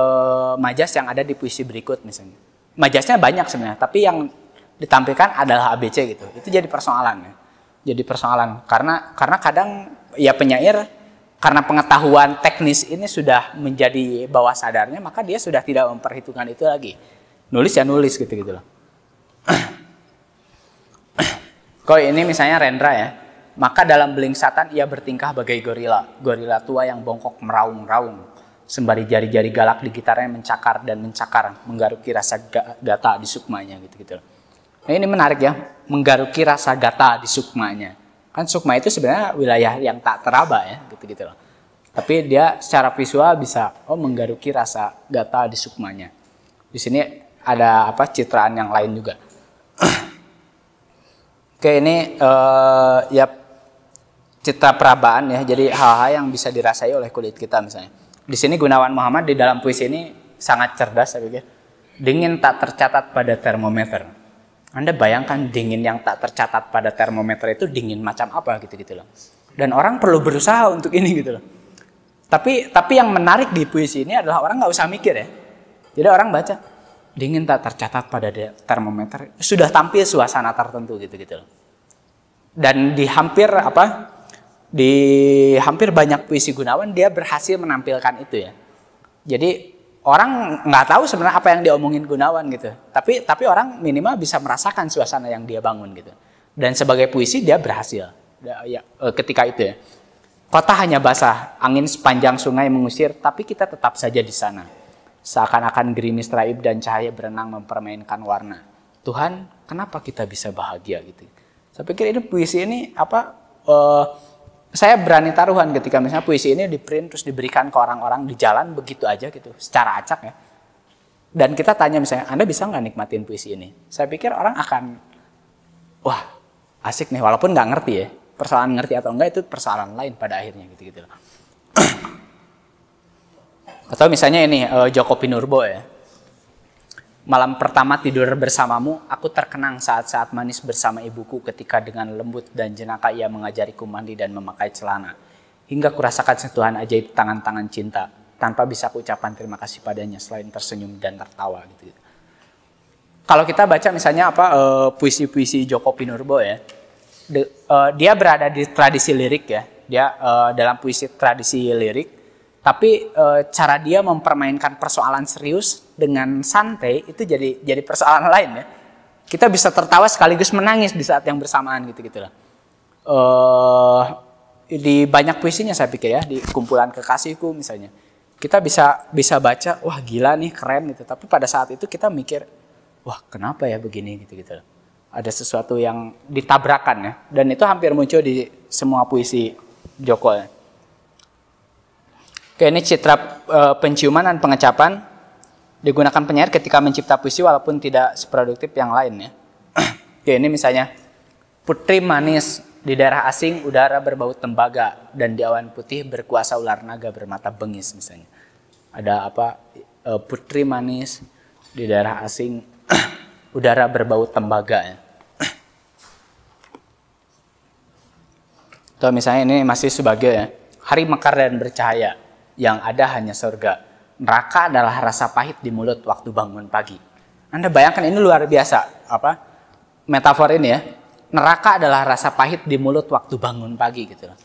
majas yang ada di puisi berikut misalnya majasnya banyak sebenarnya tapi yang ditampilkan adalah ABC gitu. Itu jadi persoalan ya. Jadi persoalan karena karena kadang ya penyair karena pengetahuan teknis ini sudah menjadi bawah sadarnya maka dia sudah tidak memperhitungkan itu lagi. Nulis ya nulis gitu gitu loh. Kalau ini misalnya Rendra ya, maka dalam beling satan ia bertingkah bagai gorila, gorila tua yang bongkok meraung-raung sembari jari-jari galak di gitarnya mencakar dan mencakar menggaruki rasa gata di sukmanya gitu-gitu. Loh. Nah, ini menarik ya, menggaruki rasa gata di sukmanya. Kan sukma itu sebenarnya wilayah yang tak teraba ya, gitu-gitu loh. Tapi dia secara visual bisa oh menggaruki rasa gata di sukmanya. Di sini ada apa citraan yang lain juga. Oke, ini uh, ya citra perabaan ya. Jadi hal-hal yang bisa dirasai oleh kulit kita misalnya. Di sini Gunawan Muhammad di dalam puisi ini sangat cerdas saya pikir. Ya. Dingin tak tercatat pada termometer anda bayangkan dingin yang tak tercatat pada termometer itu dingin macam apa gitu-gitu loh. Dan orang perlu berusaha untuk ini gitu loh. Tapi tapi yang menarik di puisi ini adalah orang nggak usah mikir ya. Jadi orang baca dingin tak tercatat pada termometer sudah tampil suasana tertentu gitu-gitu loh. Dan di hampir apa di hampir banyak puisi Gunawan dia berhasil menampilkan itu ya. Jadi orang nggak tahu sebenarnya apa yang diomongin Gunawan gitu. Tapi tapi orang minimal bisa merasakan suasana yang dia bangun gitu. Dan sebagai puisi dia berhasil. Ya, eh, ketika itu ya. Kota hanya basah, angin sepanjang sungai mengusir, tapi kita tetap saja di sana. Seakan-akan gerimis raib dan cahaya berenang mempermainkan warna. Tuhan, kenapa kita bisa bahagia gitu? Saya pikir ini puisi ini apa uh, saya berani taruhan ketika misalnya puisi ini di print terus diberikan ke orang-orang di jalan begitu aja gitu secara acak ya dan kita tanya misalnya anda bisa nggak nikmatin puisi ini saya pikir orang akan wah asik nih walaupun nggak ngerti ya persoalan ngerti atau enggak itu persoalan lain pada akhirnya gitu gitu atau misalnya ini eh, Joko Pinurbo ya Malam pertama tidur bersamamu, aku terkenang saat-saat manis bersama ibuku ketika dengan lembut dan jenaka ia mengajariku mandi dan memakai celana. Hingga kurasakan sentuhan ajaib tangan-tangan cinta, tanpa bisa aku terima kasih padanya selain tersenyum dan tertawa gitu. Kalau kita baca misalnya apa eh, puisi-puisi uh, Joko Pinurbo ya, de, uh, dia berada di tradisi lirik ya, dia uh, dalam puisi tradisi lirik, tapi uh, cara dia mempermainkan persoalan serius dengan santai itu jadi jadi persoalan lain ya. Kita bisa tertawa sekaligus menangis di saat yang bersamaan gitu gitulah. Uh, eh, di banyak puisinya saya pikir ya di kumpulan kekasihku misalnya kita bisa bisa baca wah gila nih keren gitu tapi pada saat itu kita mikir wah kenapa ya begini gitu gitu ada sesuatu yang ditabrakan ya dan itu hampir muncul di semua puisi Joko ya. Oke ini citra uh, penciuman dan pengecapan digunakan penyair ketika mencipta puisi walaupun tidak seproduktif yang lain ya, ya ini misalnya putri manis di daerah asing udara berbau tembaga dan di awan putih berkuasa ular naga bermata bengis misalnya. Ada apa e, putri manis di daerah asing udara berbau tembaga ya. Atau misalnya ini masih sebagai ya, hari mekar dan bercahaya yang ada hanya surga neraka adalah rasa pahit di mulut waktu bangun pagi. Anda bayangkan ini luar biasa apa metafor ini ya. Neraka adalah rasa pahit di mulut waktu bangun pagi gitu loh.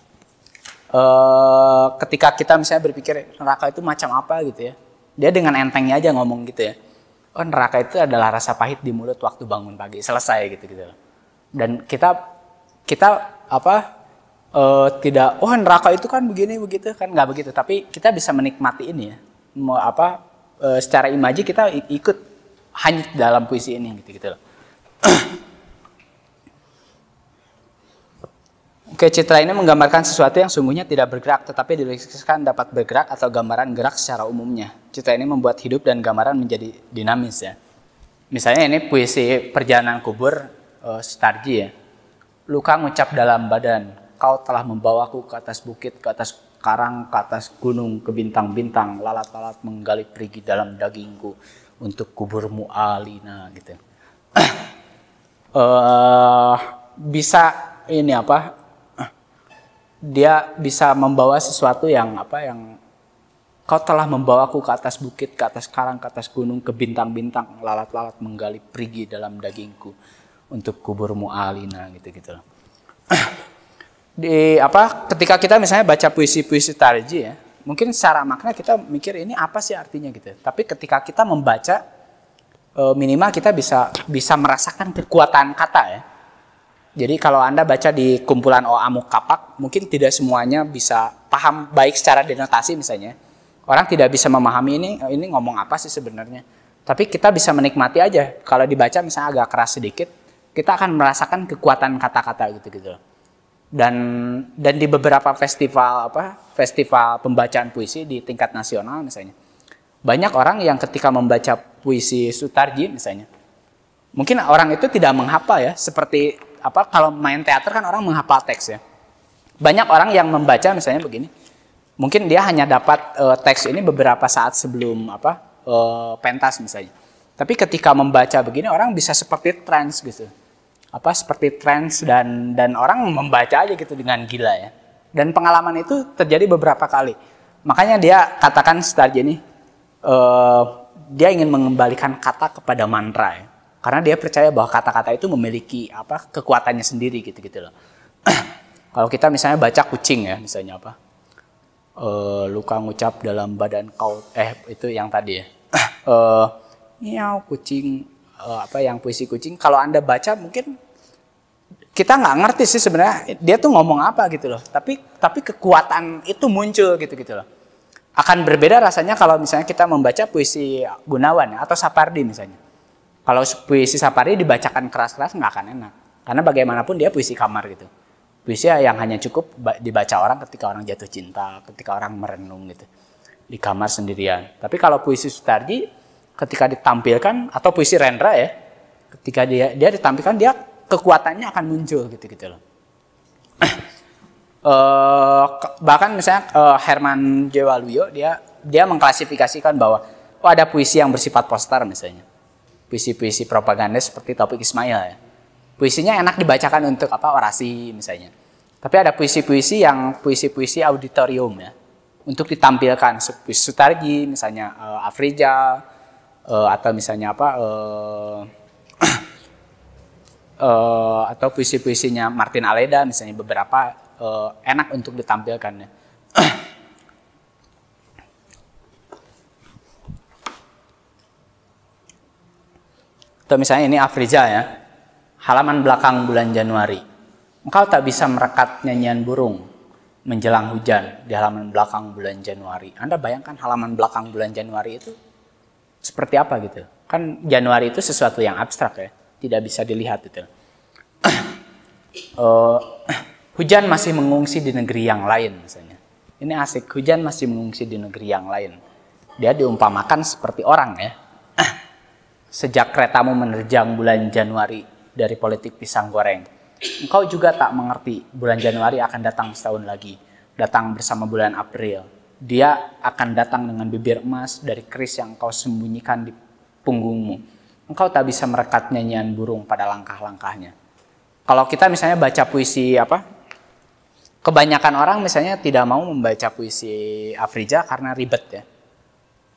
Eh, ketika kita misalnya berpikir neraka itu macam apa gitu ya. Dia dengan entengnya aja ngomong gitu ya. Oh neraka itu adalah rasa pahit di mulut waktu bangun pagi. Selesai gitu gitu Dan kita kita apa uh, tidak oh neraka itu kan begini begitu kan nggak begitu tapi kita bisa menikmati ini ya apa e, secara imaji kita ikut hanyut dalam puisi ini gitu gitu loh. Oke, citra ini menggambarkan sesuatu yang sungguhnya tidak bergerak, tetapi dilukiskan dapat bergerak atau gambaran gerak secara umumnya. Citra ini membuat hidup dan gambaran menjadi dinamis ya. Misalnya ini puisi perjalanan kubur uh, eh, Starji ya. Luka ngucap dalam badan, kau telah membawaku ke atas bukit, ke atas karang ke atas gunung ke bintang-bintang, lalat-lalat menggali perigi dalam dagingku untuk kuburmu alina gitu. uh, bisa ini apa? Dia bisa membawa sesuatu yang apa yang kau telah membawaku ke atas bukit, ke atas karang, ke atas gunung, ke bintang-bintang, lalat-lalat menggali perigi dalam dagingku untuk kuburmu alina gitu-gitu. di apa ketika kita misalnya baca puisi-puisi Tarji ya, mungkin secara makna kita mikir ini apa sih artinya gitu. Ya. Tapi ketika kita membaca e, minimal kita bisa bisa merasakan kekuatan kata ya. Jadi kalau Anda baca di kumpulan OA Kapak, mungkin tidak semuanya bisa paham baik secara denotasi misalnya. Orang tidak bisa memahami ini e, ini ngomong apa sih sebenarnya. Tapi kita bisa menikmati aja. Kalau dibaca misalnya agak keras sedikit, kita akan merasakan kekuatan kata-kata gitu -gitu dan dan di beberapa festival apa festival pembacaan puisi di tingkat nasional misalnya banyak orang yang ketika membaca puisi Sutarji misalnya mungkin orang itu tidak menghafal ya seperti apa kalau main teater kan orang menghafal teks ya banyak orang yang membaca misalnya begini mungkin dia hanya dapat uh, teks ini beberapa saat sebelum apa uh, pentas misalnya tapi ketika membaca begini orang bisa seperti trans gitu apa seperti trends dan dan orang membaca aja gitu dengan gila ya. Dan pengalaman itu terjadi beberapa kali. Makanya dia katakan setelah ini uh, dia ingin mengembalikan kata kepada mantra ya. Karena dia percaya bahwa kata-kata itu memiliki apa kekuatannya sendiri gitu-gitu loh. Kalau kita misalnya baca kucing ya, misalnya apa? Uh, luka ngucap dalam badan kau eh itu yang tadi ya. uh, kucing uh, apa yang puisi kucing kalau anda baca mungkin kita nggak ngerti sih sebenarnya dia tuh ngomong apa gitu loh. Tapi tapi kekuatan itu muncul gitu gitu loh. Akan berbeda rasanya kalau misalnya kita membaca puisi Gunawan ya, atau Sapardi misalnya. Kalau puisi Sapardi dibacakan keras-keras nggak akan enak. Karena bagaimanapun dia puisi kamar gitu. Puisi yang hanya cukup dibaca orang ketika orang jatuh cinta, ketika orang merenung gitu. Di kamar sendirian. Tapi kalau puisi Sutardi ketika ditampilkan atau puisi Rendra ya, ketika dia dia ditampilkan dia kekuatannya akan muncul gitu gitu loh. Uh, bahkan misalnya uh, Herman Waluyo dia dia mengklasifikasikan bahwa oh ada puisi yang bersifat poster misalnya puisi-puisi propaganda seperti Topik Ismail ya puisinya enak dibacakan untuk apa orasi misalnya tapi ada puisi-puisi yang puisi-puisi auditorium ya untuk ditampilkan puisi Sutarji misalnya uh, Afrija uh, atau misalnya apa uh, uh, atau puisi-puisinya Martin Aleda misalnya beberapa uh, enak untuk ya. atau misalnya ini Afriza ya, halaman belakang bulan Januari. Engkau tak bisa merekat nyanyian burung menjelang hujan di halaman belakang bulan Januari. Anda bayangkan halaman belakang bulan Januari itu seperti apa gitu. Kan Januari itu sesuatu yang abstrak ya tidak bisa dilihat itu. uh, eh, hujan masih mengungsi di negeri yang lain misalnya. Ini asik, hujan masih mengungsi di negeri yang lain. Dia diumpamakan seperti orang ya. Sejak keretamu menerjang bulan Januari dari politik pisang goreng. Engkau juga tak mengerti bulan Januari akan datang setahun lagi. Datang bersama bulan April. Dia akan datang dengan bibir emas dari keris yang kau sembunyikan di punggungmu engkau tak bisa merekat nyanyian burung pada langkah-langkahnya. Kalau kita misalnya baca puisi apa, kebanyakan orang misalnya tidak mau membaca puisi Afrija karena ribet ya.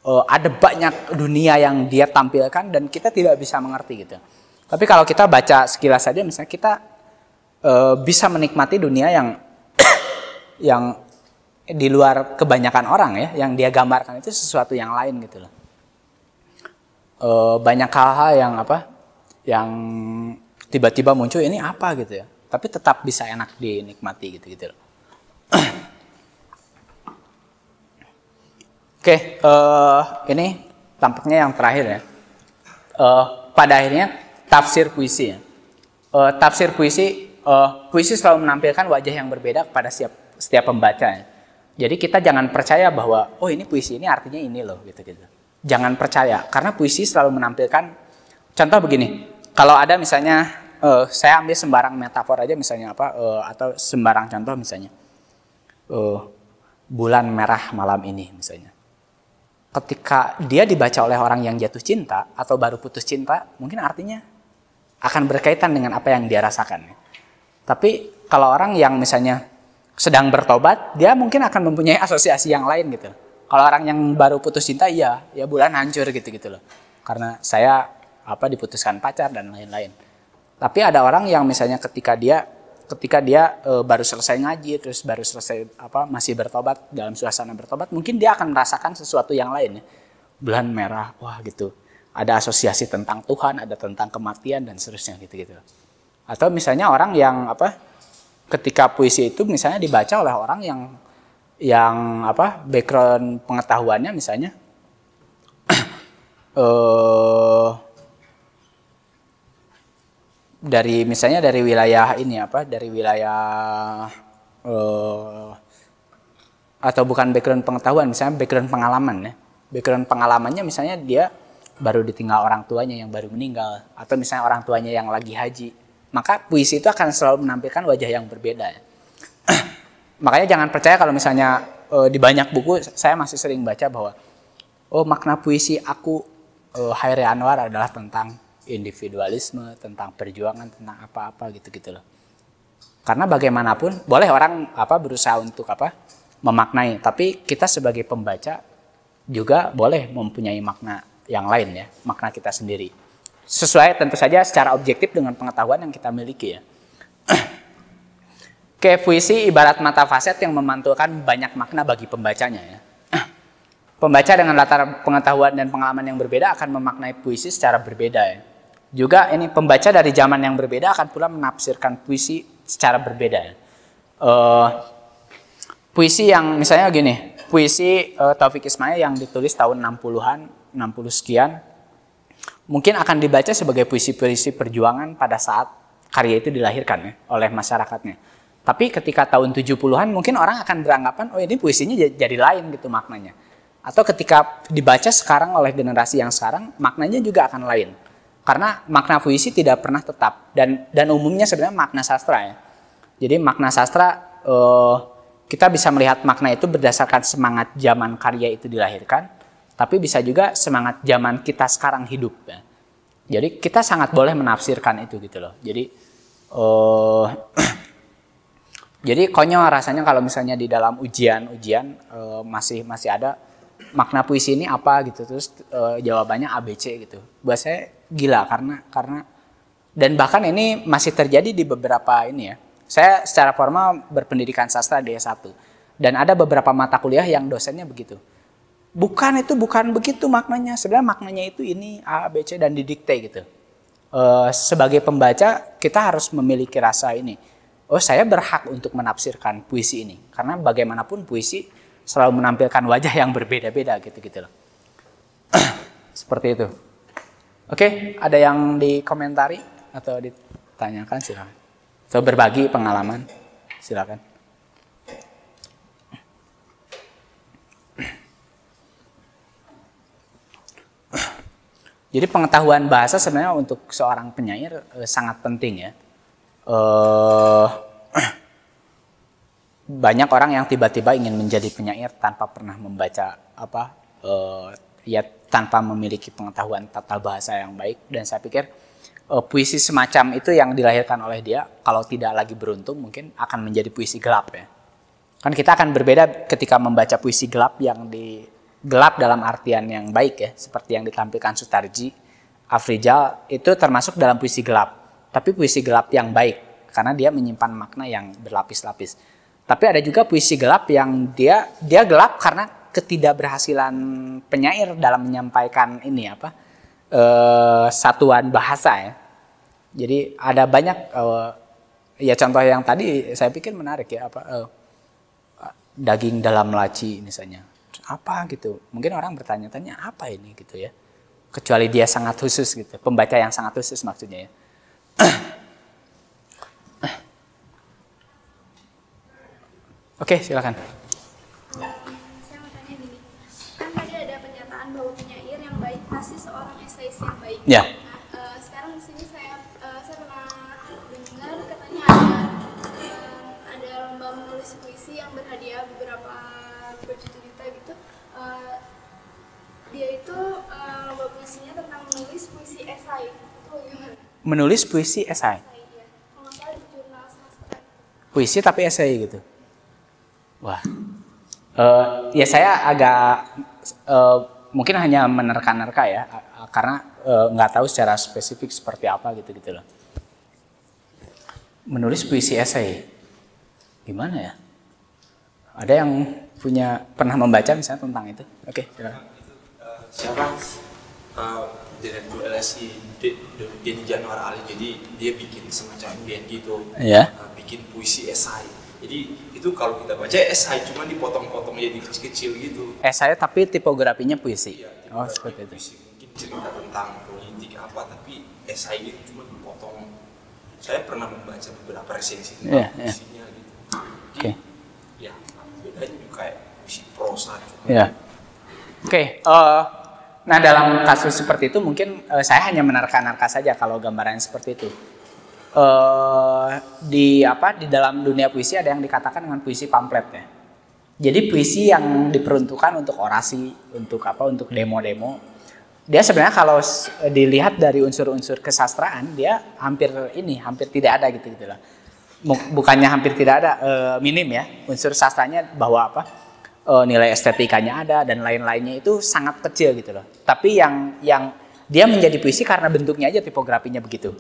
Uh, ada banyak dunia yang dia tampilkan dan kita tidak bisa mengerti gitu. Tapi kalau kita baca sekilas saja misalnya kita uh, bisa menikmati dunia yang yang di luar kebanyakan orang ya, yang dia gambarkan itu sesuatu yang lain gitu loh uh, banyak hal-hal yang apa yang tiba-tiba muncul ini apa gitu ya tapi tetap bisa enak dinikmati gitu gitu loh. Oke, eh, ini tampaknya yang terakhir ya. Uh, pada akhirnya tafsir puisi ya. Uh, tafsir puisi, uh, puisi selalu menampilkan wajah yang berbeda kepada setiap setiap pembaca. Ya. Jadi kita jangan percaya bahwa oh ini puisi ini artinya ini loh gitu gitu jangan percaya karena puisi selalu menampilkan contoh begini kalau ada misalnya uh, saya ambil sembarang metafor aja misalnya apa uh, atau sembarang contoh misalnya uh, bulan merah malam ini misalnya ketika dia dibaca oleh orang yang jatuh cinta atau baru putus cinta mungkin artinya akan berkaitan dengan apa yang dia rasakan tapi kalau orang yang misalnya sedang bertobat dia mungkin akan mempunyai asosiasi yang lain gitu kalau orang yang baru putus cinta iya, ya bulan hancur gitu-gitu loh. Karena saya apa diputuskan pacar dan lain-lain. Tapi ada orang yang misalnya ketika dia ketika dia e, baru selesai ngaji terus baru selesai apa masih bertobat dalam suasana bertobat mungkin dia akan merasakan sesuatu yang lain ya. bulan merah wah gitu ada asosiasi tentang Tuhan ada tentang kematian dan seterusnya gitu gitu atau misalnya orang yang apa ketika puisi itu misalnya dibaca oleh orang yang yang apa background pengetahuannya misalnya eh dari misalnya dari wilayah ini apa dari wilayah eh, atau bukan background pengetahuan misalnya background pengalaman ya background pengalamannya misalnya dia baru ditinggal orang tuanya yang baru meninggal atau misalnya orang tuanya yang lagi haji maka puisi itu akan selalu menampilkan wajah yang berbeda ya. makanya jangan percaya kalau misalnya e, di banyak buku saya masih sering baca bahwa oh makna puisi aku e, eh, Hairi Anwar adalah tentang individualisme, tentang perjuangan, tentang apa-apa gitu-gitu loh. Karena bagaimanapun boleh orang apa berusaha untuk apa memaknai, tapi kita sebagai pembaca juga boleh mempunyai makna yang lain ya, makna kita sendiri. Sesuai tentu saja secara objektif dengan pengetahuan yang kita miliki ya. Oke, puisi ibarat mata faset yang memantulkan banyak makna bagi pembacanya ya. Pembaca dengan latar pengetahuan dan pengalaman yang berbeda akan memaknai puisi secara berbeda ya. Juga ini pembaca dari zaman yang berbeda akan pula menafsirkan puisi secara berbeda ya. Uh, puisi yang misalnya gini, puisi uh, Taufik Ismail yang ditulis tahun 60-an, 60 sekian mungkin akan dibaca sebagai puisi-puisi perjuangan pada saat karya itu dilahirkan ya oleh masyarakatnya. Tapi ketika tahun 70-an mungkin orang akan beranggapan oh ini puisinya jadi lain gitu maknanya. Atau ketika dibaca sekarang oleh generasi yang sekarang maknanya juga akan lain. Karena makna puisi tidak pernah tetap dan dan umumnya sebenarnya makna sastra ya. Jadi makna sastra eh, kita bisa melihat makna itu berdasarkan semangat zaman karya itu dilahirkan, tapi bisa juga semangat zaman kita sekarang hidup ya. Jadi kita sangat boleh menafsirkan itu gitu loh. Jadi eh Jadi konyol rasanya kalau misalnya di dalam ujian-ujian e, eh, masih masih ada makna puisi ini apa gitu terus e, jawabannya ABC gitu. Buat saya gila karena karena dan bahkan ini masih terjadi di beberapa ini ya. Saya secara formal berpendidikan sastra di S1 dan ada beberapa mata kuliah yang dosennya begitu. Bukan itu bukan begitu maknanya. Sebenarnya maknanya itu ini A, B, C dan didikte gitu. E, sebagai pembaca kita harus memiliki rasa ini oh saya berhak untuk menafsirkan puisi ini karena bagaimanapun puisi selalu menampilkan wajah yang berbeda-beda gitu-gitu loh. Seperti itu. Oke, okay, ada yang dikomentari atau ditanyakan silakan. Atau berbagi pengalaman silakan. Jadi pengetahuan bahasa sebenarnya untuk seorang penyair eh, sangat penting ya uh, banyak orang yang tiba-tiba ingin menjadi penyair tanpa pernah membaca apa uh, ya tanpa memiliki pengetahuan tata bahasa yang baik dan saya pikir uh, puisi semacam itu yang dilahirkan oleh dia kalau tidak lagi beruntung mungkin akan menjadi puisi gelap ya kan kita akan berbeda ketika membaca puisi gelap yang di gelap dalam artian yang baik ya seperti yang ditampilkan Sutarji Afrijal itu termasuk dalam puisi gelap tapi puisi gelap yang baik karena dia menyimpan makna yang berlapis-lapis. Tapi ada juga puisi gelap yang dia dia gelap karena ketidakberhasilan penyair dalam menyampaikan ini apa uh, satuan bahasa ya. Jadi ada banyak uh, ya contoh yang tadi saya pikir menarik ya apa uh, daging dalam laci misalnya apa gitu mungkin orang bertanya-tanya apa ini gitu ya kecuali dia sangat khusus gitu pembaca yang sangat khusus maksudnya ya Oke, okay, silakan. Saya mau tanya gini, kan tadi ada pernyataan bahwa penyair yang baik pasti seorang esais yang baik. Ya. Yeah. Nah, uh, sekarang di sini saya uh, saya pernah dengar katanya ada uh, ada lomba menulis puisi yang berhadiah beberapa berjuta-juta gitu. Uh, dia itu uh, lomba puisinya tentang menulis puisi esai. Itu gimana? menulis puisi esai. Puisi tapi esai gitu. Wah. Uh, ya saya agak uh, mungkin hanya menerka-nerka ya karena eh, nggak uh, tahu secara spesifik seperti apa gitu gitu loh. Menulis puisi esai. Gimana ya? Ada yang punya pernah membaca misalnya tentang itu? Oke, okay, Siapa? direktur LSI Denny Januar Ali jadi dia bikin semacam band gitu yeah. Iya. bikin puisi esai jadi itu kalau kita baca esai cuma dipotong-potong jadi kecil-kecil gitu esai tapi tipografinya puisi iya, oh seperti itu puisi. mungkin cerita tentang politik apa tapi esai itu cuma dipotong saya pernah membaca beberapa resensi tentang yeah, iya. puisinya yeah. gitu oke okay. ya bedanya juga kayak puisi prosa ya yeah. oke okay, uh, eh, Nah dalam kasus seperti itu mungkin uh, saya hanya menerka-nerka saja kalau gambaran seperti itu. Uh, di apa di dalam dunia puisi ada yang dikatakan dengan puisi pamflet ya. Jadi puisi yang diperuntukkan untuk orasi, untuk apa, untuk demo-demo. Dia sebenarnya kalau eh, dilihat dari unsur-unsur kesastraan dia hampir ini hampir tidak ada gitu gitulah. Bukannya hampir tidak ada, minim ya unsur sastranya bahwa apa? uh, nilai estetikanya ada dan lain-lainnya itu sangat kecil gitu loh. Tapi yang yang dia menjadi puisi karena bentuknya aja tipografinya begitu.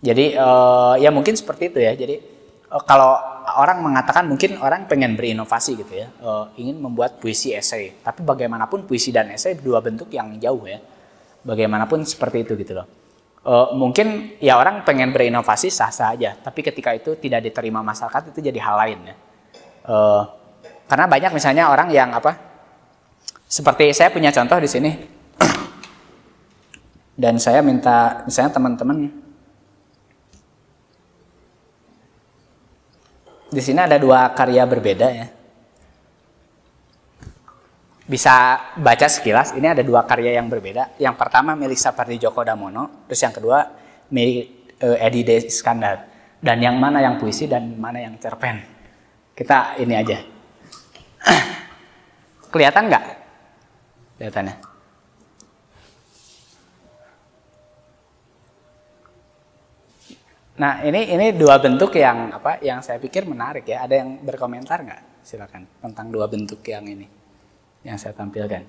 Jadi uh, ya mungkin seperti itu ya. Jadi uh, kalau orang mengatakan mungkin orang pengen berinovasi gitu ya, uh, ingin membuat puisi esai. Tapi bagaimanapun puisi dan esai dua bentuk yang jauh ya. Bagaimanapun seperti itu gitu loh. Uh, mungkin ya orang pengen berinovasi sah-sah aja, tapi ketika itu tidak diterima masyarakat itu jadi hal lain ya. Uh, karena banyak misalnya orang yang apa? Seperti saya punya contoh di sini. Dan saya minta misalnya teman-teman di sini ada dua karya berbeda ya. Bisa baca sekilas, ini ada dua karya yang berbeda. Yang pertama milik Sapardi Djoko Damono, terus yang kedua milik uh, eh, Edi Deskandar Dan yang mana yang puisi dan mana yang cerpen. Kita ini aja. Kelihatan nggak? Kelihatannya. Nah, ini ini dua bentuk yang apa? Yang saya pikir menarik ya. Ada yang berkomentar nggak? Silakan tentang dua bentuk yang ini yang saya tampilkan.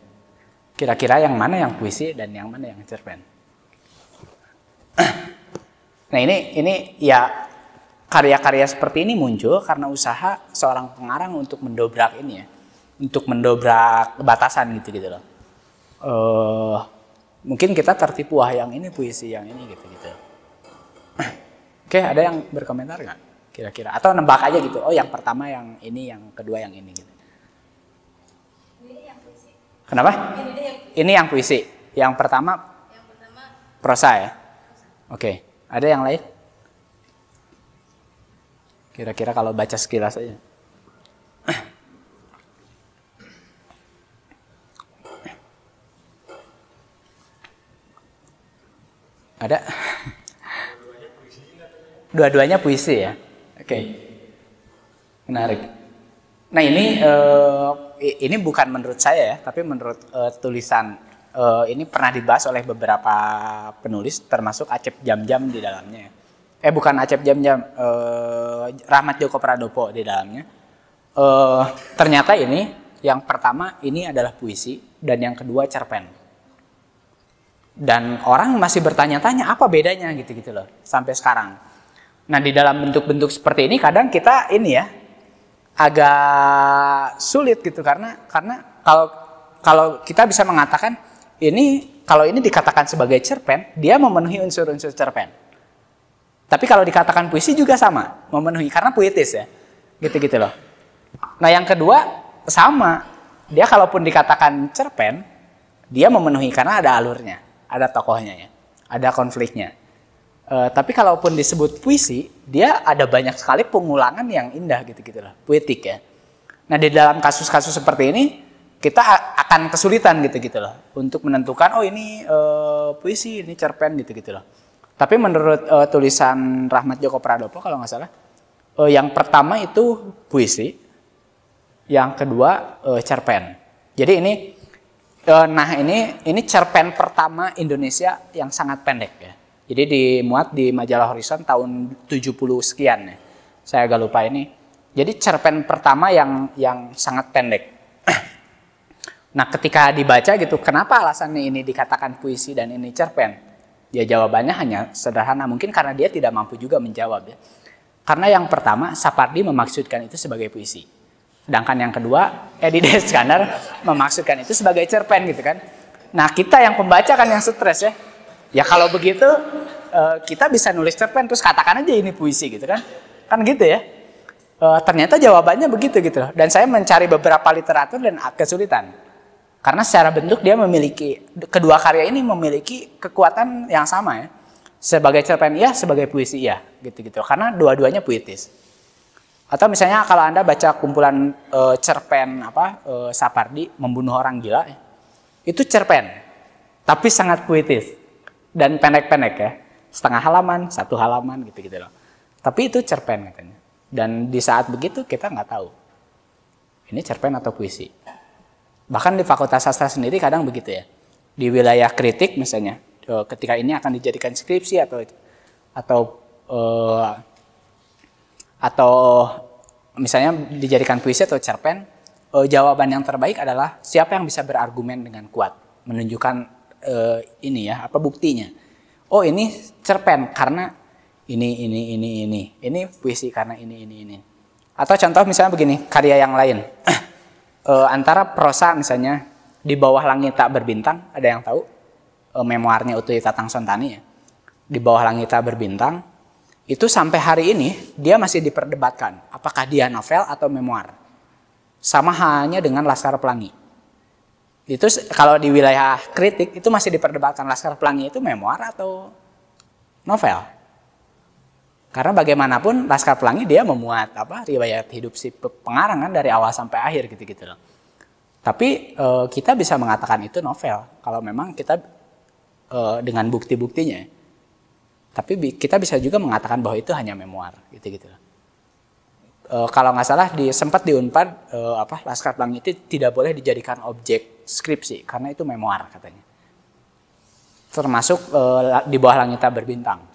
Kira-kira yang mana yang puisi dan yang mana yang cerpen? Nah, ini ini ya karya-karya seperti ini muncul karena usaha seorang pengarang untuk mendobrak ini ya, untuk mendobrak batasan gitu gitu loh. Uh, mungkin kita tertipu wah yang ini puisi yang ini gitu gitu. Oke, okay, ada yang berkomentar nggak? Kira-kira atau nembak aja gitu. Oh, yang pertama yang ini, yang kedua yang ini gitu. Kenapa? Ini yang puisi. Ini yang puisi. Yang pertama, yang pertama prosa ya. Oke, okay. ada yang lain? Kira-kira kalau baca sekilas aja. Ada? Dua-duanya puisi ya? Oke. Okay. Menarik. Nah ini uh, ini bukan menurut saya ya, tapi menurut uh, tulisan uh, ini pernah dibahas oleh beberapa penulis, termasuk Acep Jam-Jam di dalamnya eh bukan Acep Jam-Jam, eh, Rahmat Joko Pradopo di dalamnya. Eh, ternyata ini yang pertama ini adalah puisi dan yang kedua cerpen. Dan orang masih bertanya-tanya apa bedanya gitu-gitu loh sampai sekarang. Nah di dalam bentuk-bentuk seperti ini kadang kita ini ya agak sulit gitu karena karena kalau kalau kita bisa mengatakan ini kalau ini dikatakan sebagai cerpen dia memenuhi unsur-unsur cerpen tapi kalau dikatakan puisi juga sama, memenuhi karena puitis ya. Gitu-gitu loh. Nah, yang kedua sama. Dia kalaupun dikatakan cerpen, dia memenuhi karena ada alurnya, ada tokohnya ya, ada konfliknya. E, tapi kalaupun disebut puisi, dia ada banyak sekali pengulangan yang indah gitu-gitu loh, puitik ya. Nah, di dalam kasus-kasus seperti ini kita akan kesulitan gitu-gitu loh untuk menentukan oh ini e, puisi, ini cerpen gitu-gitu loh. Tapi menurut uh, tulisan Rahmat Joko Pradopo kalau nggak salah, uh, yang pertama itu puisi, yang kedua uh, cerpen. Jadi ini uh, nah ini ini cerpen pertama Indonesia yang sangat pendek ya. Jadi dimuat di majalah Horizon tahun 70 sekian ya. Saya agak lupa ini. Jadi cerpen pertama yang yang sangat pendek. nah, ketika dibaca gitu, kenapa alasannya ini dikatakan puisi dan ini cerpen? Ya jawabannya hanya sederhana, mungkin karena dia tidak mampu juga menjawab ya. Karena yang pertama, Sapardi memaksudkan itu sebagai puisi. Sedangkan yang kedua, Edi Deskandar memaksudkan itu sebagai cerpen gitu kan. Nah kita yang pembaca kan yang stres ya. Ya kalau begitu eh, kita bisa nulis cerpen terus katakan aja ini puisi gitu kan. Kan gitu ya. Eh, ternyata jawabannya begitu gitu loh. Dan saya mencari beberapa literatur dan kesulitan karena secara bentuk dia memiliki kedua karya ini memiliki kekuatan yang sama ya. Sebagai cerpen iya, sebagai puisi iya, gitu-gitu. Karena dua-duanya puitis. Atau misalnya kalau Anda baca kumpulan e, cerpen apa e, Sapardi membunuh orang gila ya. Itu cerpen tapi sangat puitis dan pendek-pendek ya. Setengah halaman, satu halaman gitu-gitu loh. Tapi itu cerpen katanya. Dan di saat begitu kita nggak tahu ini cerpen atau puisi. Bahkan di Fakultas Sastra sendiri kadang begitu ya. Di wilayah kritik misalnya, eh, ketika ini akan dijadikan skripsi atau atau uh, atau misalnya dijadikan puisi atau cerpen, uh, jawaban yang terbaik adalah siapa yang bisa berargumen dengan kuat, menunjukkan uh, ini ya, apa buktinya. Oh, ini cerpen karena ini ini ini ini. Ini puisi karena ini ini ini. Atau contoh misalnya begini, karya yang lain. e, antara prosa misalnya di bawah langit tak berbintang ada yang tahu e, eh, memoirnya Utuy Tatang Sontani ya di bawah langit tak berbintang itu sampai hari ini dia masih diperdebatkan apakah dia novel atau memoir sama hanya dengan Laskar Pelangi itu kalau di wilayah kritik itu masih diperdebatkan Laskar Pelangi itu memoir atau novel karena bagaimanapun Laskar Pelangi dia memuat apa riwayat hidup si pengarang kan dari awal sampai akhir gitu-gitu loh. Tapi e, kita bisa mengatakan itu novel kalau memang kita e, dengan bukti-buktinya. Tapi bi, kita bisa juga mengatakan bahwa itu hanya memoir gitu-gitu loh. E, kalau nggak salah di, sempat di Unpad e, apa Laskar Pelangi itu tidak boleh dijadikan objek skripsi karena itu memoir katanya. Termasuk e, di bawah langit tak berbintang.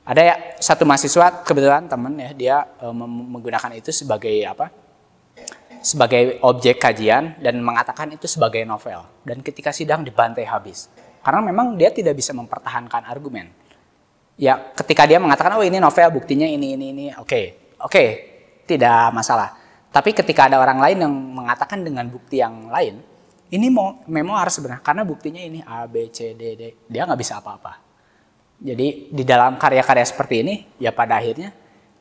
Ada ya satu mahasiswa kebetulan teman ya dia e, menggunakan itu sebagai apa? Sebagai objek kajian dan mengatakan itu sebagai novel. Dan ketika sidang dibantai habis. Karena memang dia tidak bisa mempertahankan argumen. Ya, ketika dia mengatakan oh ini novel buktinya ini ini ini. Oke. Okay. Oke, okay. tidak masalah. Tapi ketika ada orang lain yang mengatakan dengan bukti yang lain, ini mau memoir sebenarnya karena buktinya ini A B C D D dia nggak bisa apa-apa jadi di dalam karya-karya seperti ini ya pada akhirnya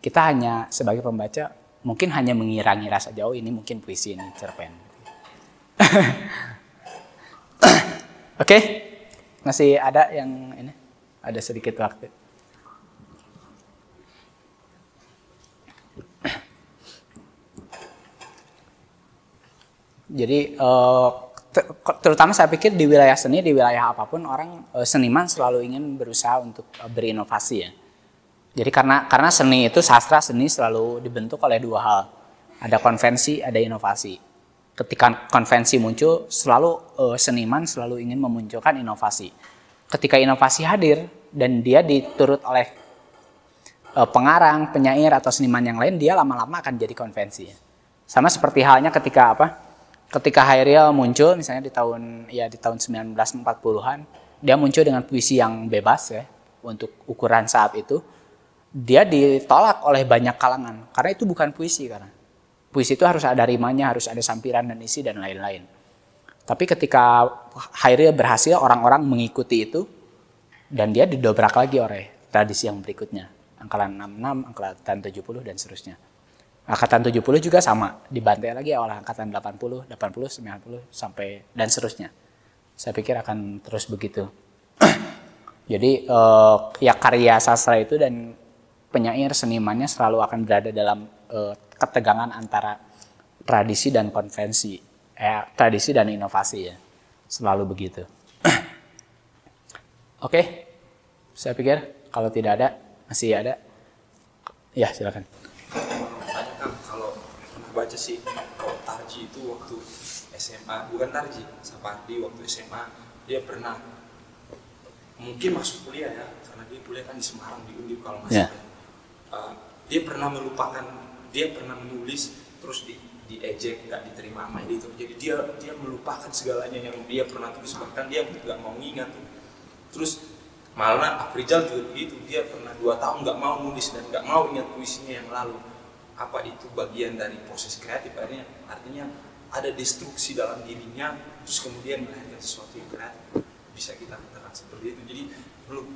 kita hanya sebagai pembaca mungkin hanya mengira-ngira saja oh ini mungkin puisi ini cerpen. Oke, okay. masih ada yang ini ada sedikit waktu. Jadi uh, terutama saya pikir di wilayah seni, di wilayah apapun orang eh, seniman selalu ingin berusaha untuk eh, berinovasi ya. Jadi karena karena seni itu sastra seni selalu dibentuk oleh dua hal. Ada konvensi, ada inovasi. Ketika konvensi muncul, selalu eh, seniman selalu ingin memunculkan inovasi. Ketika inovasi hadir dan dia diturut oleh pengarang, penyair atau seniman yang lain, dia lama-lama akan jadi konvensi. Ya. Sama seperti halnya ketika apa? ketika Hairial muncul misalnya di tahun ya di tahun 1940-an dia muncul dengan puisi yang bebas ya untuk ukuran saat itu dia ditolak oleh banyak kalangan karena itu bukan puisi karena puisi itu harus ada rimanya harus ada sampiran dan isi dan lain-lain tapi ketika Hairial berhasil orang-orang mengikuti itu dan dia didobrak lagi oleh tradisi yang berikutnya angkalan 66 angkalan 70 dan seterusnya angkatan 70 juga sama dibantai lagi oleh angkatan 80, 80, 90 sampai dan seterusnya. Saya pikir akan terus begitu. Jadi eh, ya karya sastra itu dan penyair senimannya selalu akan berada dalam eh, ketegangan antara tradisi dan konvensi, eh, tradisi dan inovasi ya, selalu begitu. Oke, okay. saya pikir kalau tidak ada masih ada, ya silakan baca sih kalau Tarji itu waktu SMA bukan Tarji Sapardi waktu SMA dia pernah mungkin masuk kuliah ya karena dia kuliah kan di Semarang di Undip kalau masih yeah. Ya. uh, dia pernah melupakan dia pernah menulis terus di diejek nggak diterima sama itu jadi dia dia melupakan segalanya yang dia pernah tulis bahkan dia nggak mau ingat terus malah Afrizal juga begitu dia pernah dua tahun nggak mau nulis dan nggak mau ingat puisinya yang lalu apa itu bagian dari proses kreatif artinya artinya ada destruksi dalam dirinya terus kemudian melahirkan sesuatu yang kreatif bisa kita katakan seperti itu jadi belum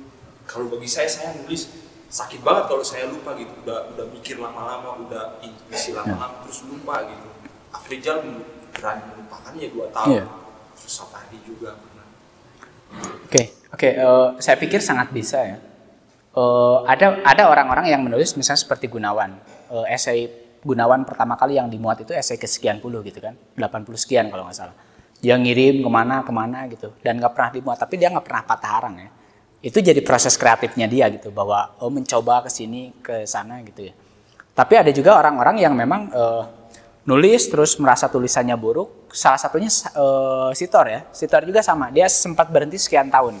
kalau bagi saya saya nulis sakit banget kalau saya lupa gitu udah udah mikir lama-lama udah intuisi ya. lama-lama terus lupa gitu Afrijal berani melupakannya dua tahun yeah. terus juga pernah oke okay. oke okay, uh, eh, saya pikir sangat bisa ya uh, ada ada orang-orang yang menulis misalnya seperti Gunawan uh, eh, esai Gunawan pertama kali yang dimuat itu esai kesekian puluh gitu kan, 80 sekian kalau nggak salah. Dia ngirim kemana kemana gitu dan nggak pernah dimuat, tapi dia nggak pernah patah arang ya. Itu jadi proses kreatifnya dia gitu bahwa oh mencoba ke sini ke sana gitu ya. Tapi ada juga orang-orang yang memang uh, nulis terus merasa tulisannya buruk. Salah satunya uh, Sitor ya, Sitor juga sama. Dia sempat berhenti sekian tahun.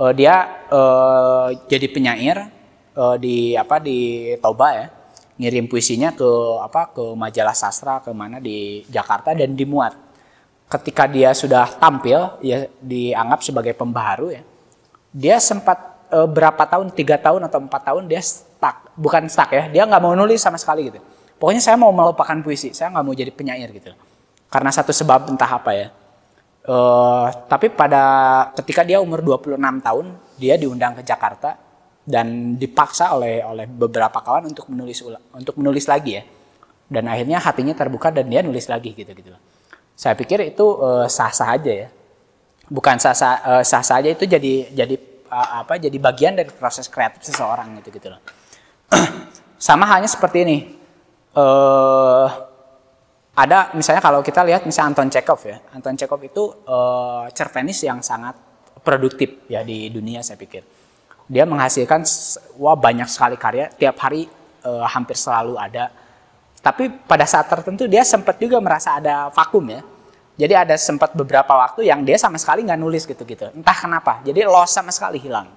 Uh, dia uh, jadi penyair uh, di apa di Toba ya ngirim puisinya ke apa ke majalah sastra ke mana di Jakarta dan dimuat. Ketika dia sudah tampil, ya dianggap sebagai pembaharu ya. Dia sempat e, berapa tahun, tiga tahun atau empat tahun dia stuck, bukan stuck ya, dia nggak mau nulis sama sekali gitu. Pokoknya saya mau melupakan puisi, saya nggak mau jadi penyair gitu. Karena satu sebab entah apa ya. E, tapi pada ketika dia umur 26 tahun, dia diundang ke Jakarta dan dipaksa oleh oleh beberapa kawan untuk menulis untuk menulis lagi ya dan akhirnya hatinya terbuka dan dia nulis lagi gitu gitu saya pikir itu uh, eh, sah sah aja ya bukan sah eh, sah uh, sah sah aja itu jadi jadi uh, apa jadi bagian dari proses kreatif seseorang gitu gitu loh sama halnya seperti ini uh, ada misalnya kalau kita lihat misalnya Anton Chekhov ya Anton Chekhov itu uh, cerpenis yang sangat produktif ya di dunia saya pikir dia menghasilkan wah banyak sekali karya tiap hari uh, hampir selalu ada tapi pada saat tertentu dia sempat juga merasa ada vakum ya jadi ada sempat beberapa waktu yang dia sama sekali nggak nulis gitu-gitu entah kenapa jadi loss sama sekali hilang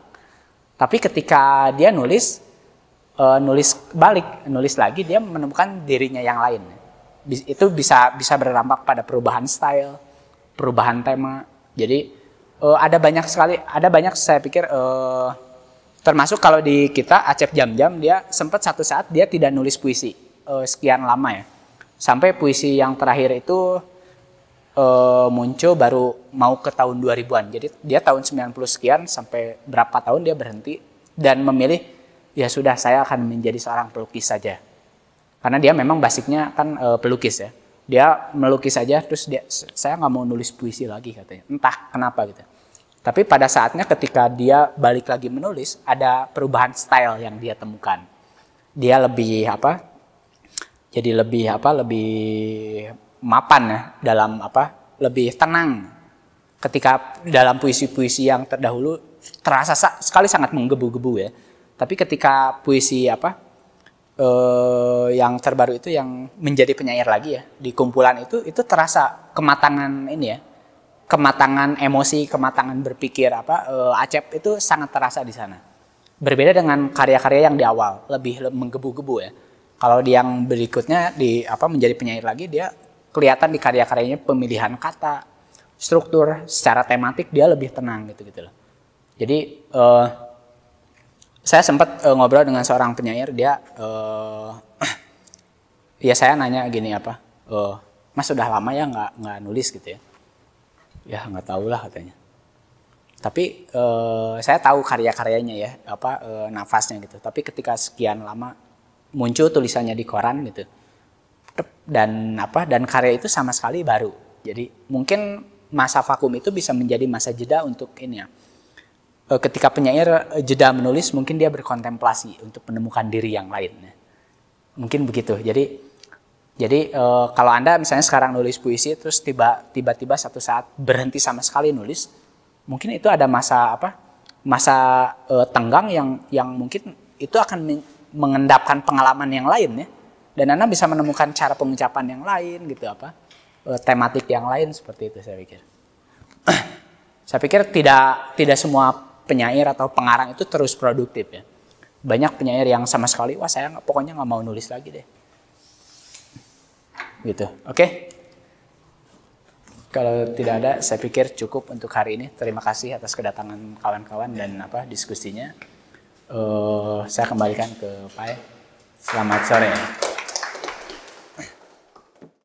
tapi ketika dia nulis uh, nulis balik nulis lagi dia menemukan dirinya yang lain itu bisa bisa berdampak pada perubahan style perubahan tema jadi uh, ada banyak sekali ada banyak saya pikir uh, Termasuk kalau di kita Acep Jam-Jam dia sempat satu saat dia tidak nulis puisi uh, sekian lama ya. Sampai puisi yang terakhir itu uh, muncul baru mau ke tahun 2000-an. Jadi dia tahun 90 sekian sampai berapa tahun dia berhenti dan memilih ya sudah saya akan menjadi seorang pelukis saja. Karena dia memang basicnya kan uh, pelukis ya. Dia melukis saja terus dia saya nggak mau nulis puisi lagi katanya. Entah kenapa gitu. Tapi pada saatnya ketika dia balik lagi menulis, ada perubahan style yang dia temukan. Dia lebih apa? Jadi lebih apa? Lebih mapan ya dalam apa? Lebih tenang ketika dalam puisi-puisi yang terdahulu terasa sa sekali sangat menggebu-gebu ya. Tapi ketika puisi apa? Eh, yang terbaru itu yang menjadi penyair lagi ya di kumpulan itu itu terasa kematangan ini ya kematangan emosi, kematangan berpikir apa uh, Acep itu sangat terasa di sana. Berbeda dengan karya-karya yang di awal, lebih menggebu-gebu ya. Kalau di yang berikutnya di apa menjadi penyair lagi dia kelihatan di karya-karyanya pemilihan kata, struktur, secara tematik dia lebih tenang gitu-gitu loh. Jadi uh, saya sempat uh, ngobrol dengan seorang penyair dia uh, ya saya nanya gini apa, uh, Mas sudah lama ya nggak nggak nulis gitu ya ya nggak tahu lah katanya tapi uh, saya tahu karya-karyanya ya apa uh, nafasnya gitu tapi ketika sekian lama muncul tulisannya di koran gitu dan apa dan karya itu sama sekali baru jadi mungkin masa vakum itu bisa menjadi masa jeda untuk ini ya eh, ketika penyair jeda menulis mungkin dia berkontemplasi untuk menemukan diri yang lain ya. mungkin begitu jadi jadi e, kalau Anda misalnya sekarang nulis puisi terus tiba tiba-tiba satu saat berhenti sama sekali nulis, mungkin itu ada masa apa? masa e, tenggang yang yang mungkin itu akan mengendapkan pengalaman yang lain ya. Dan Anda bisa menemukan cara pengucapan yang lain gitu apa? E, tematik yang lain seperti itu saya pikir. saya pikir tidak tidak semua penyair atau pengarang itu terus produktif ya. Banyak penyair yang sama sekali wah saya pokoknya nggak mau nulis lagi deh gitu. Oke. Okay? Kalau tidak ada, saya pikir cukup untuk hari ini. Terima kasih atas kedatangan kawan-kawan dan apa diskusinya. Uh, saya kembalikan ke Pak. E. Selamat sore.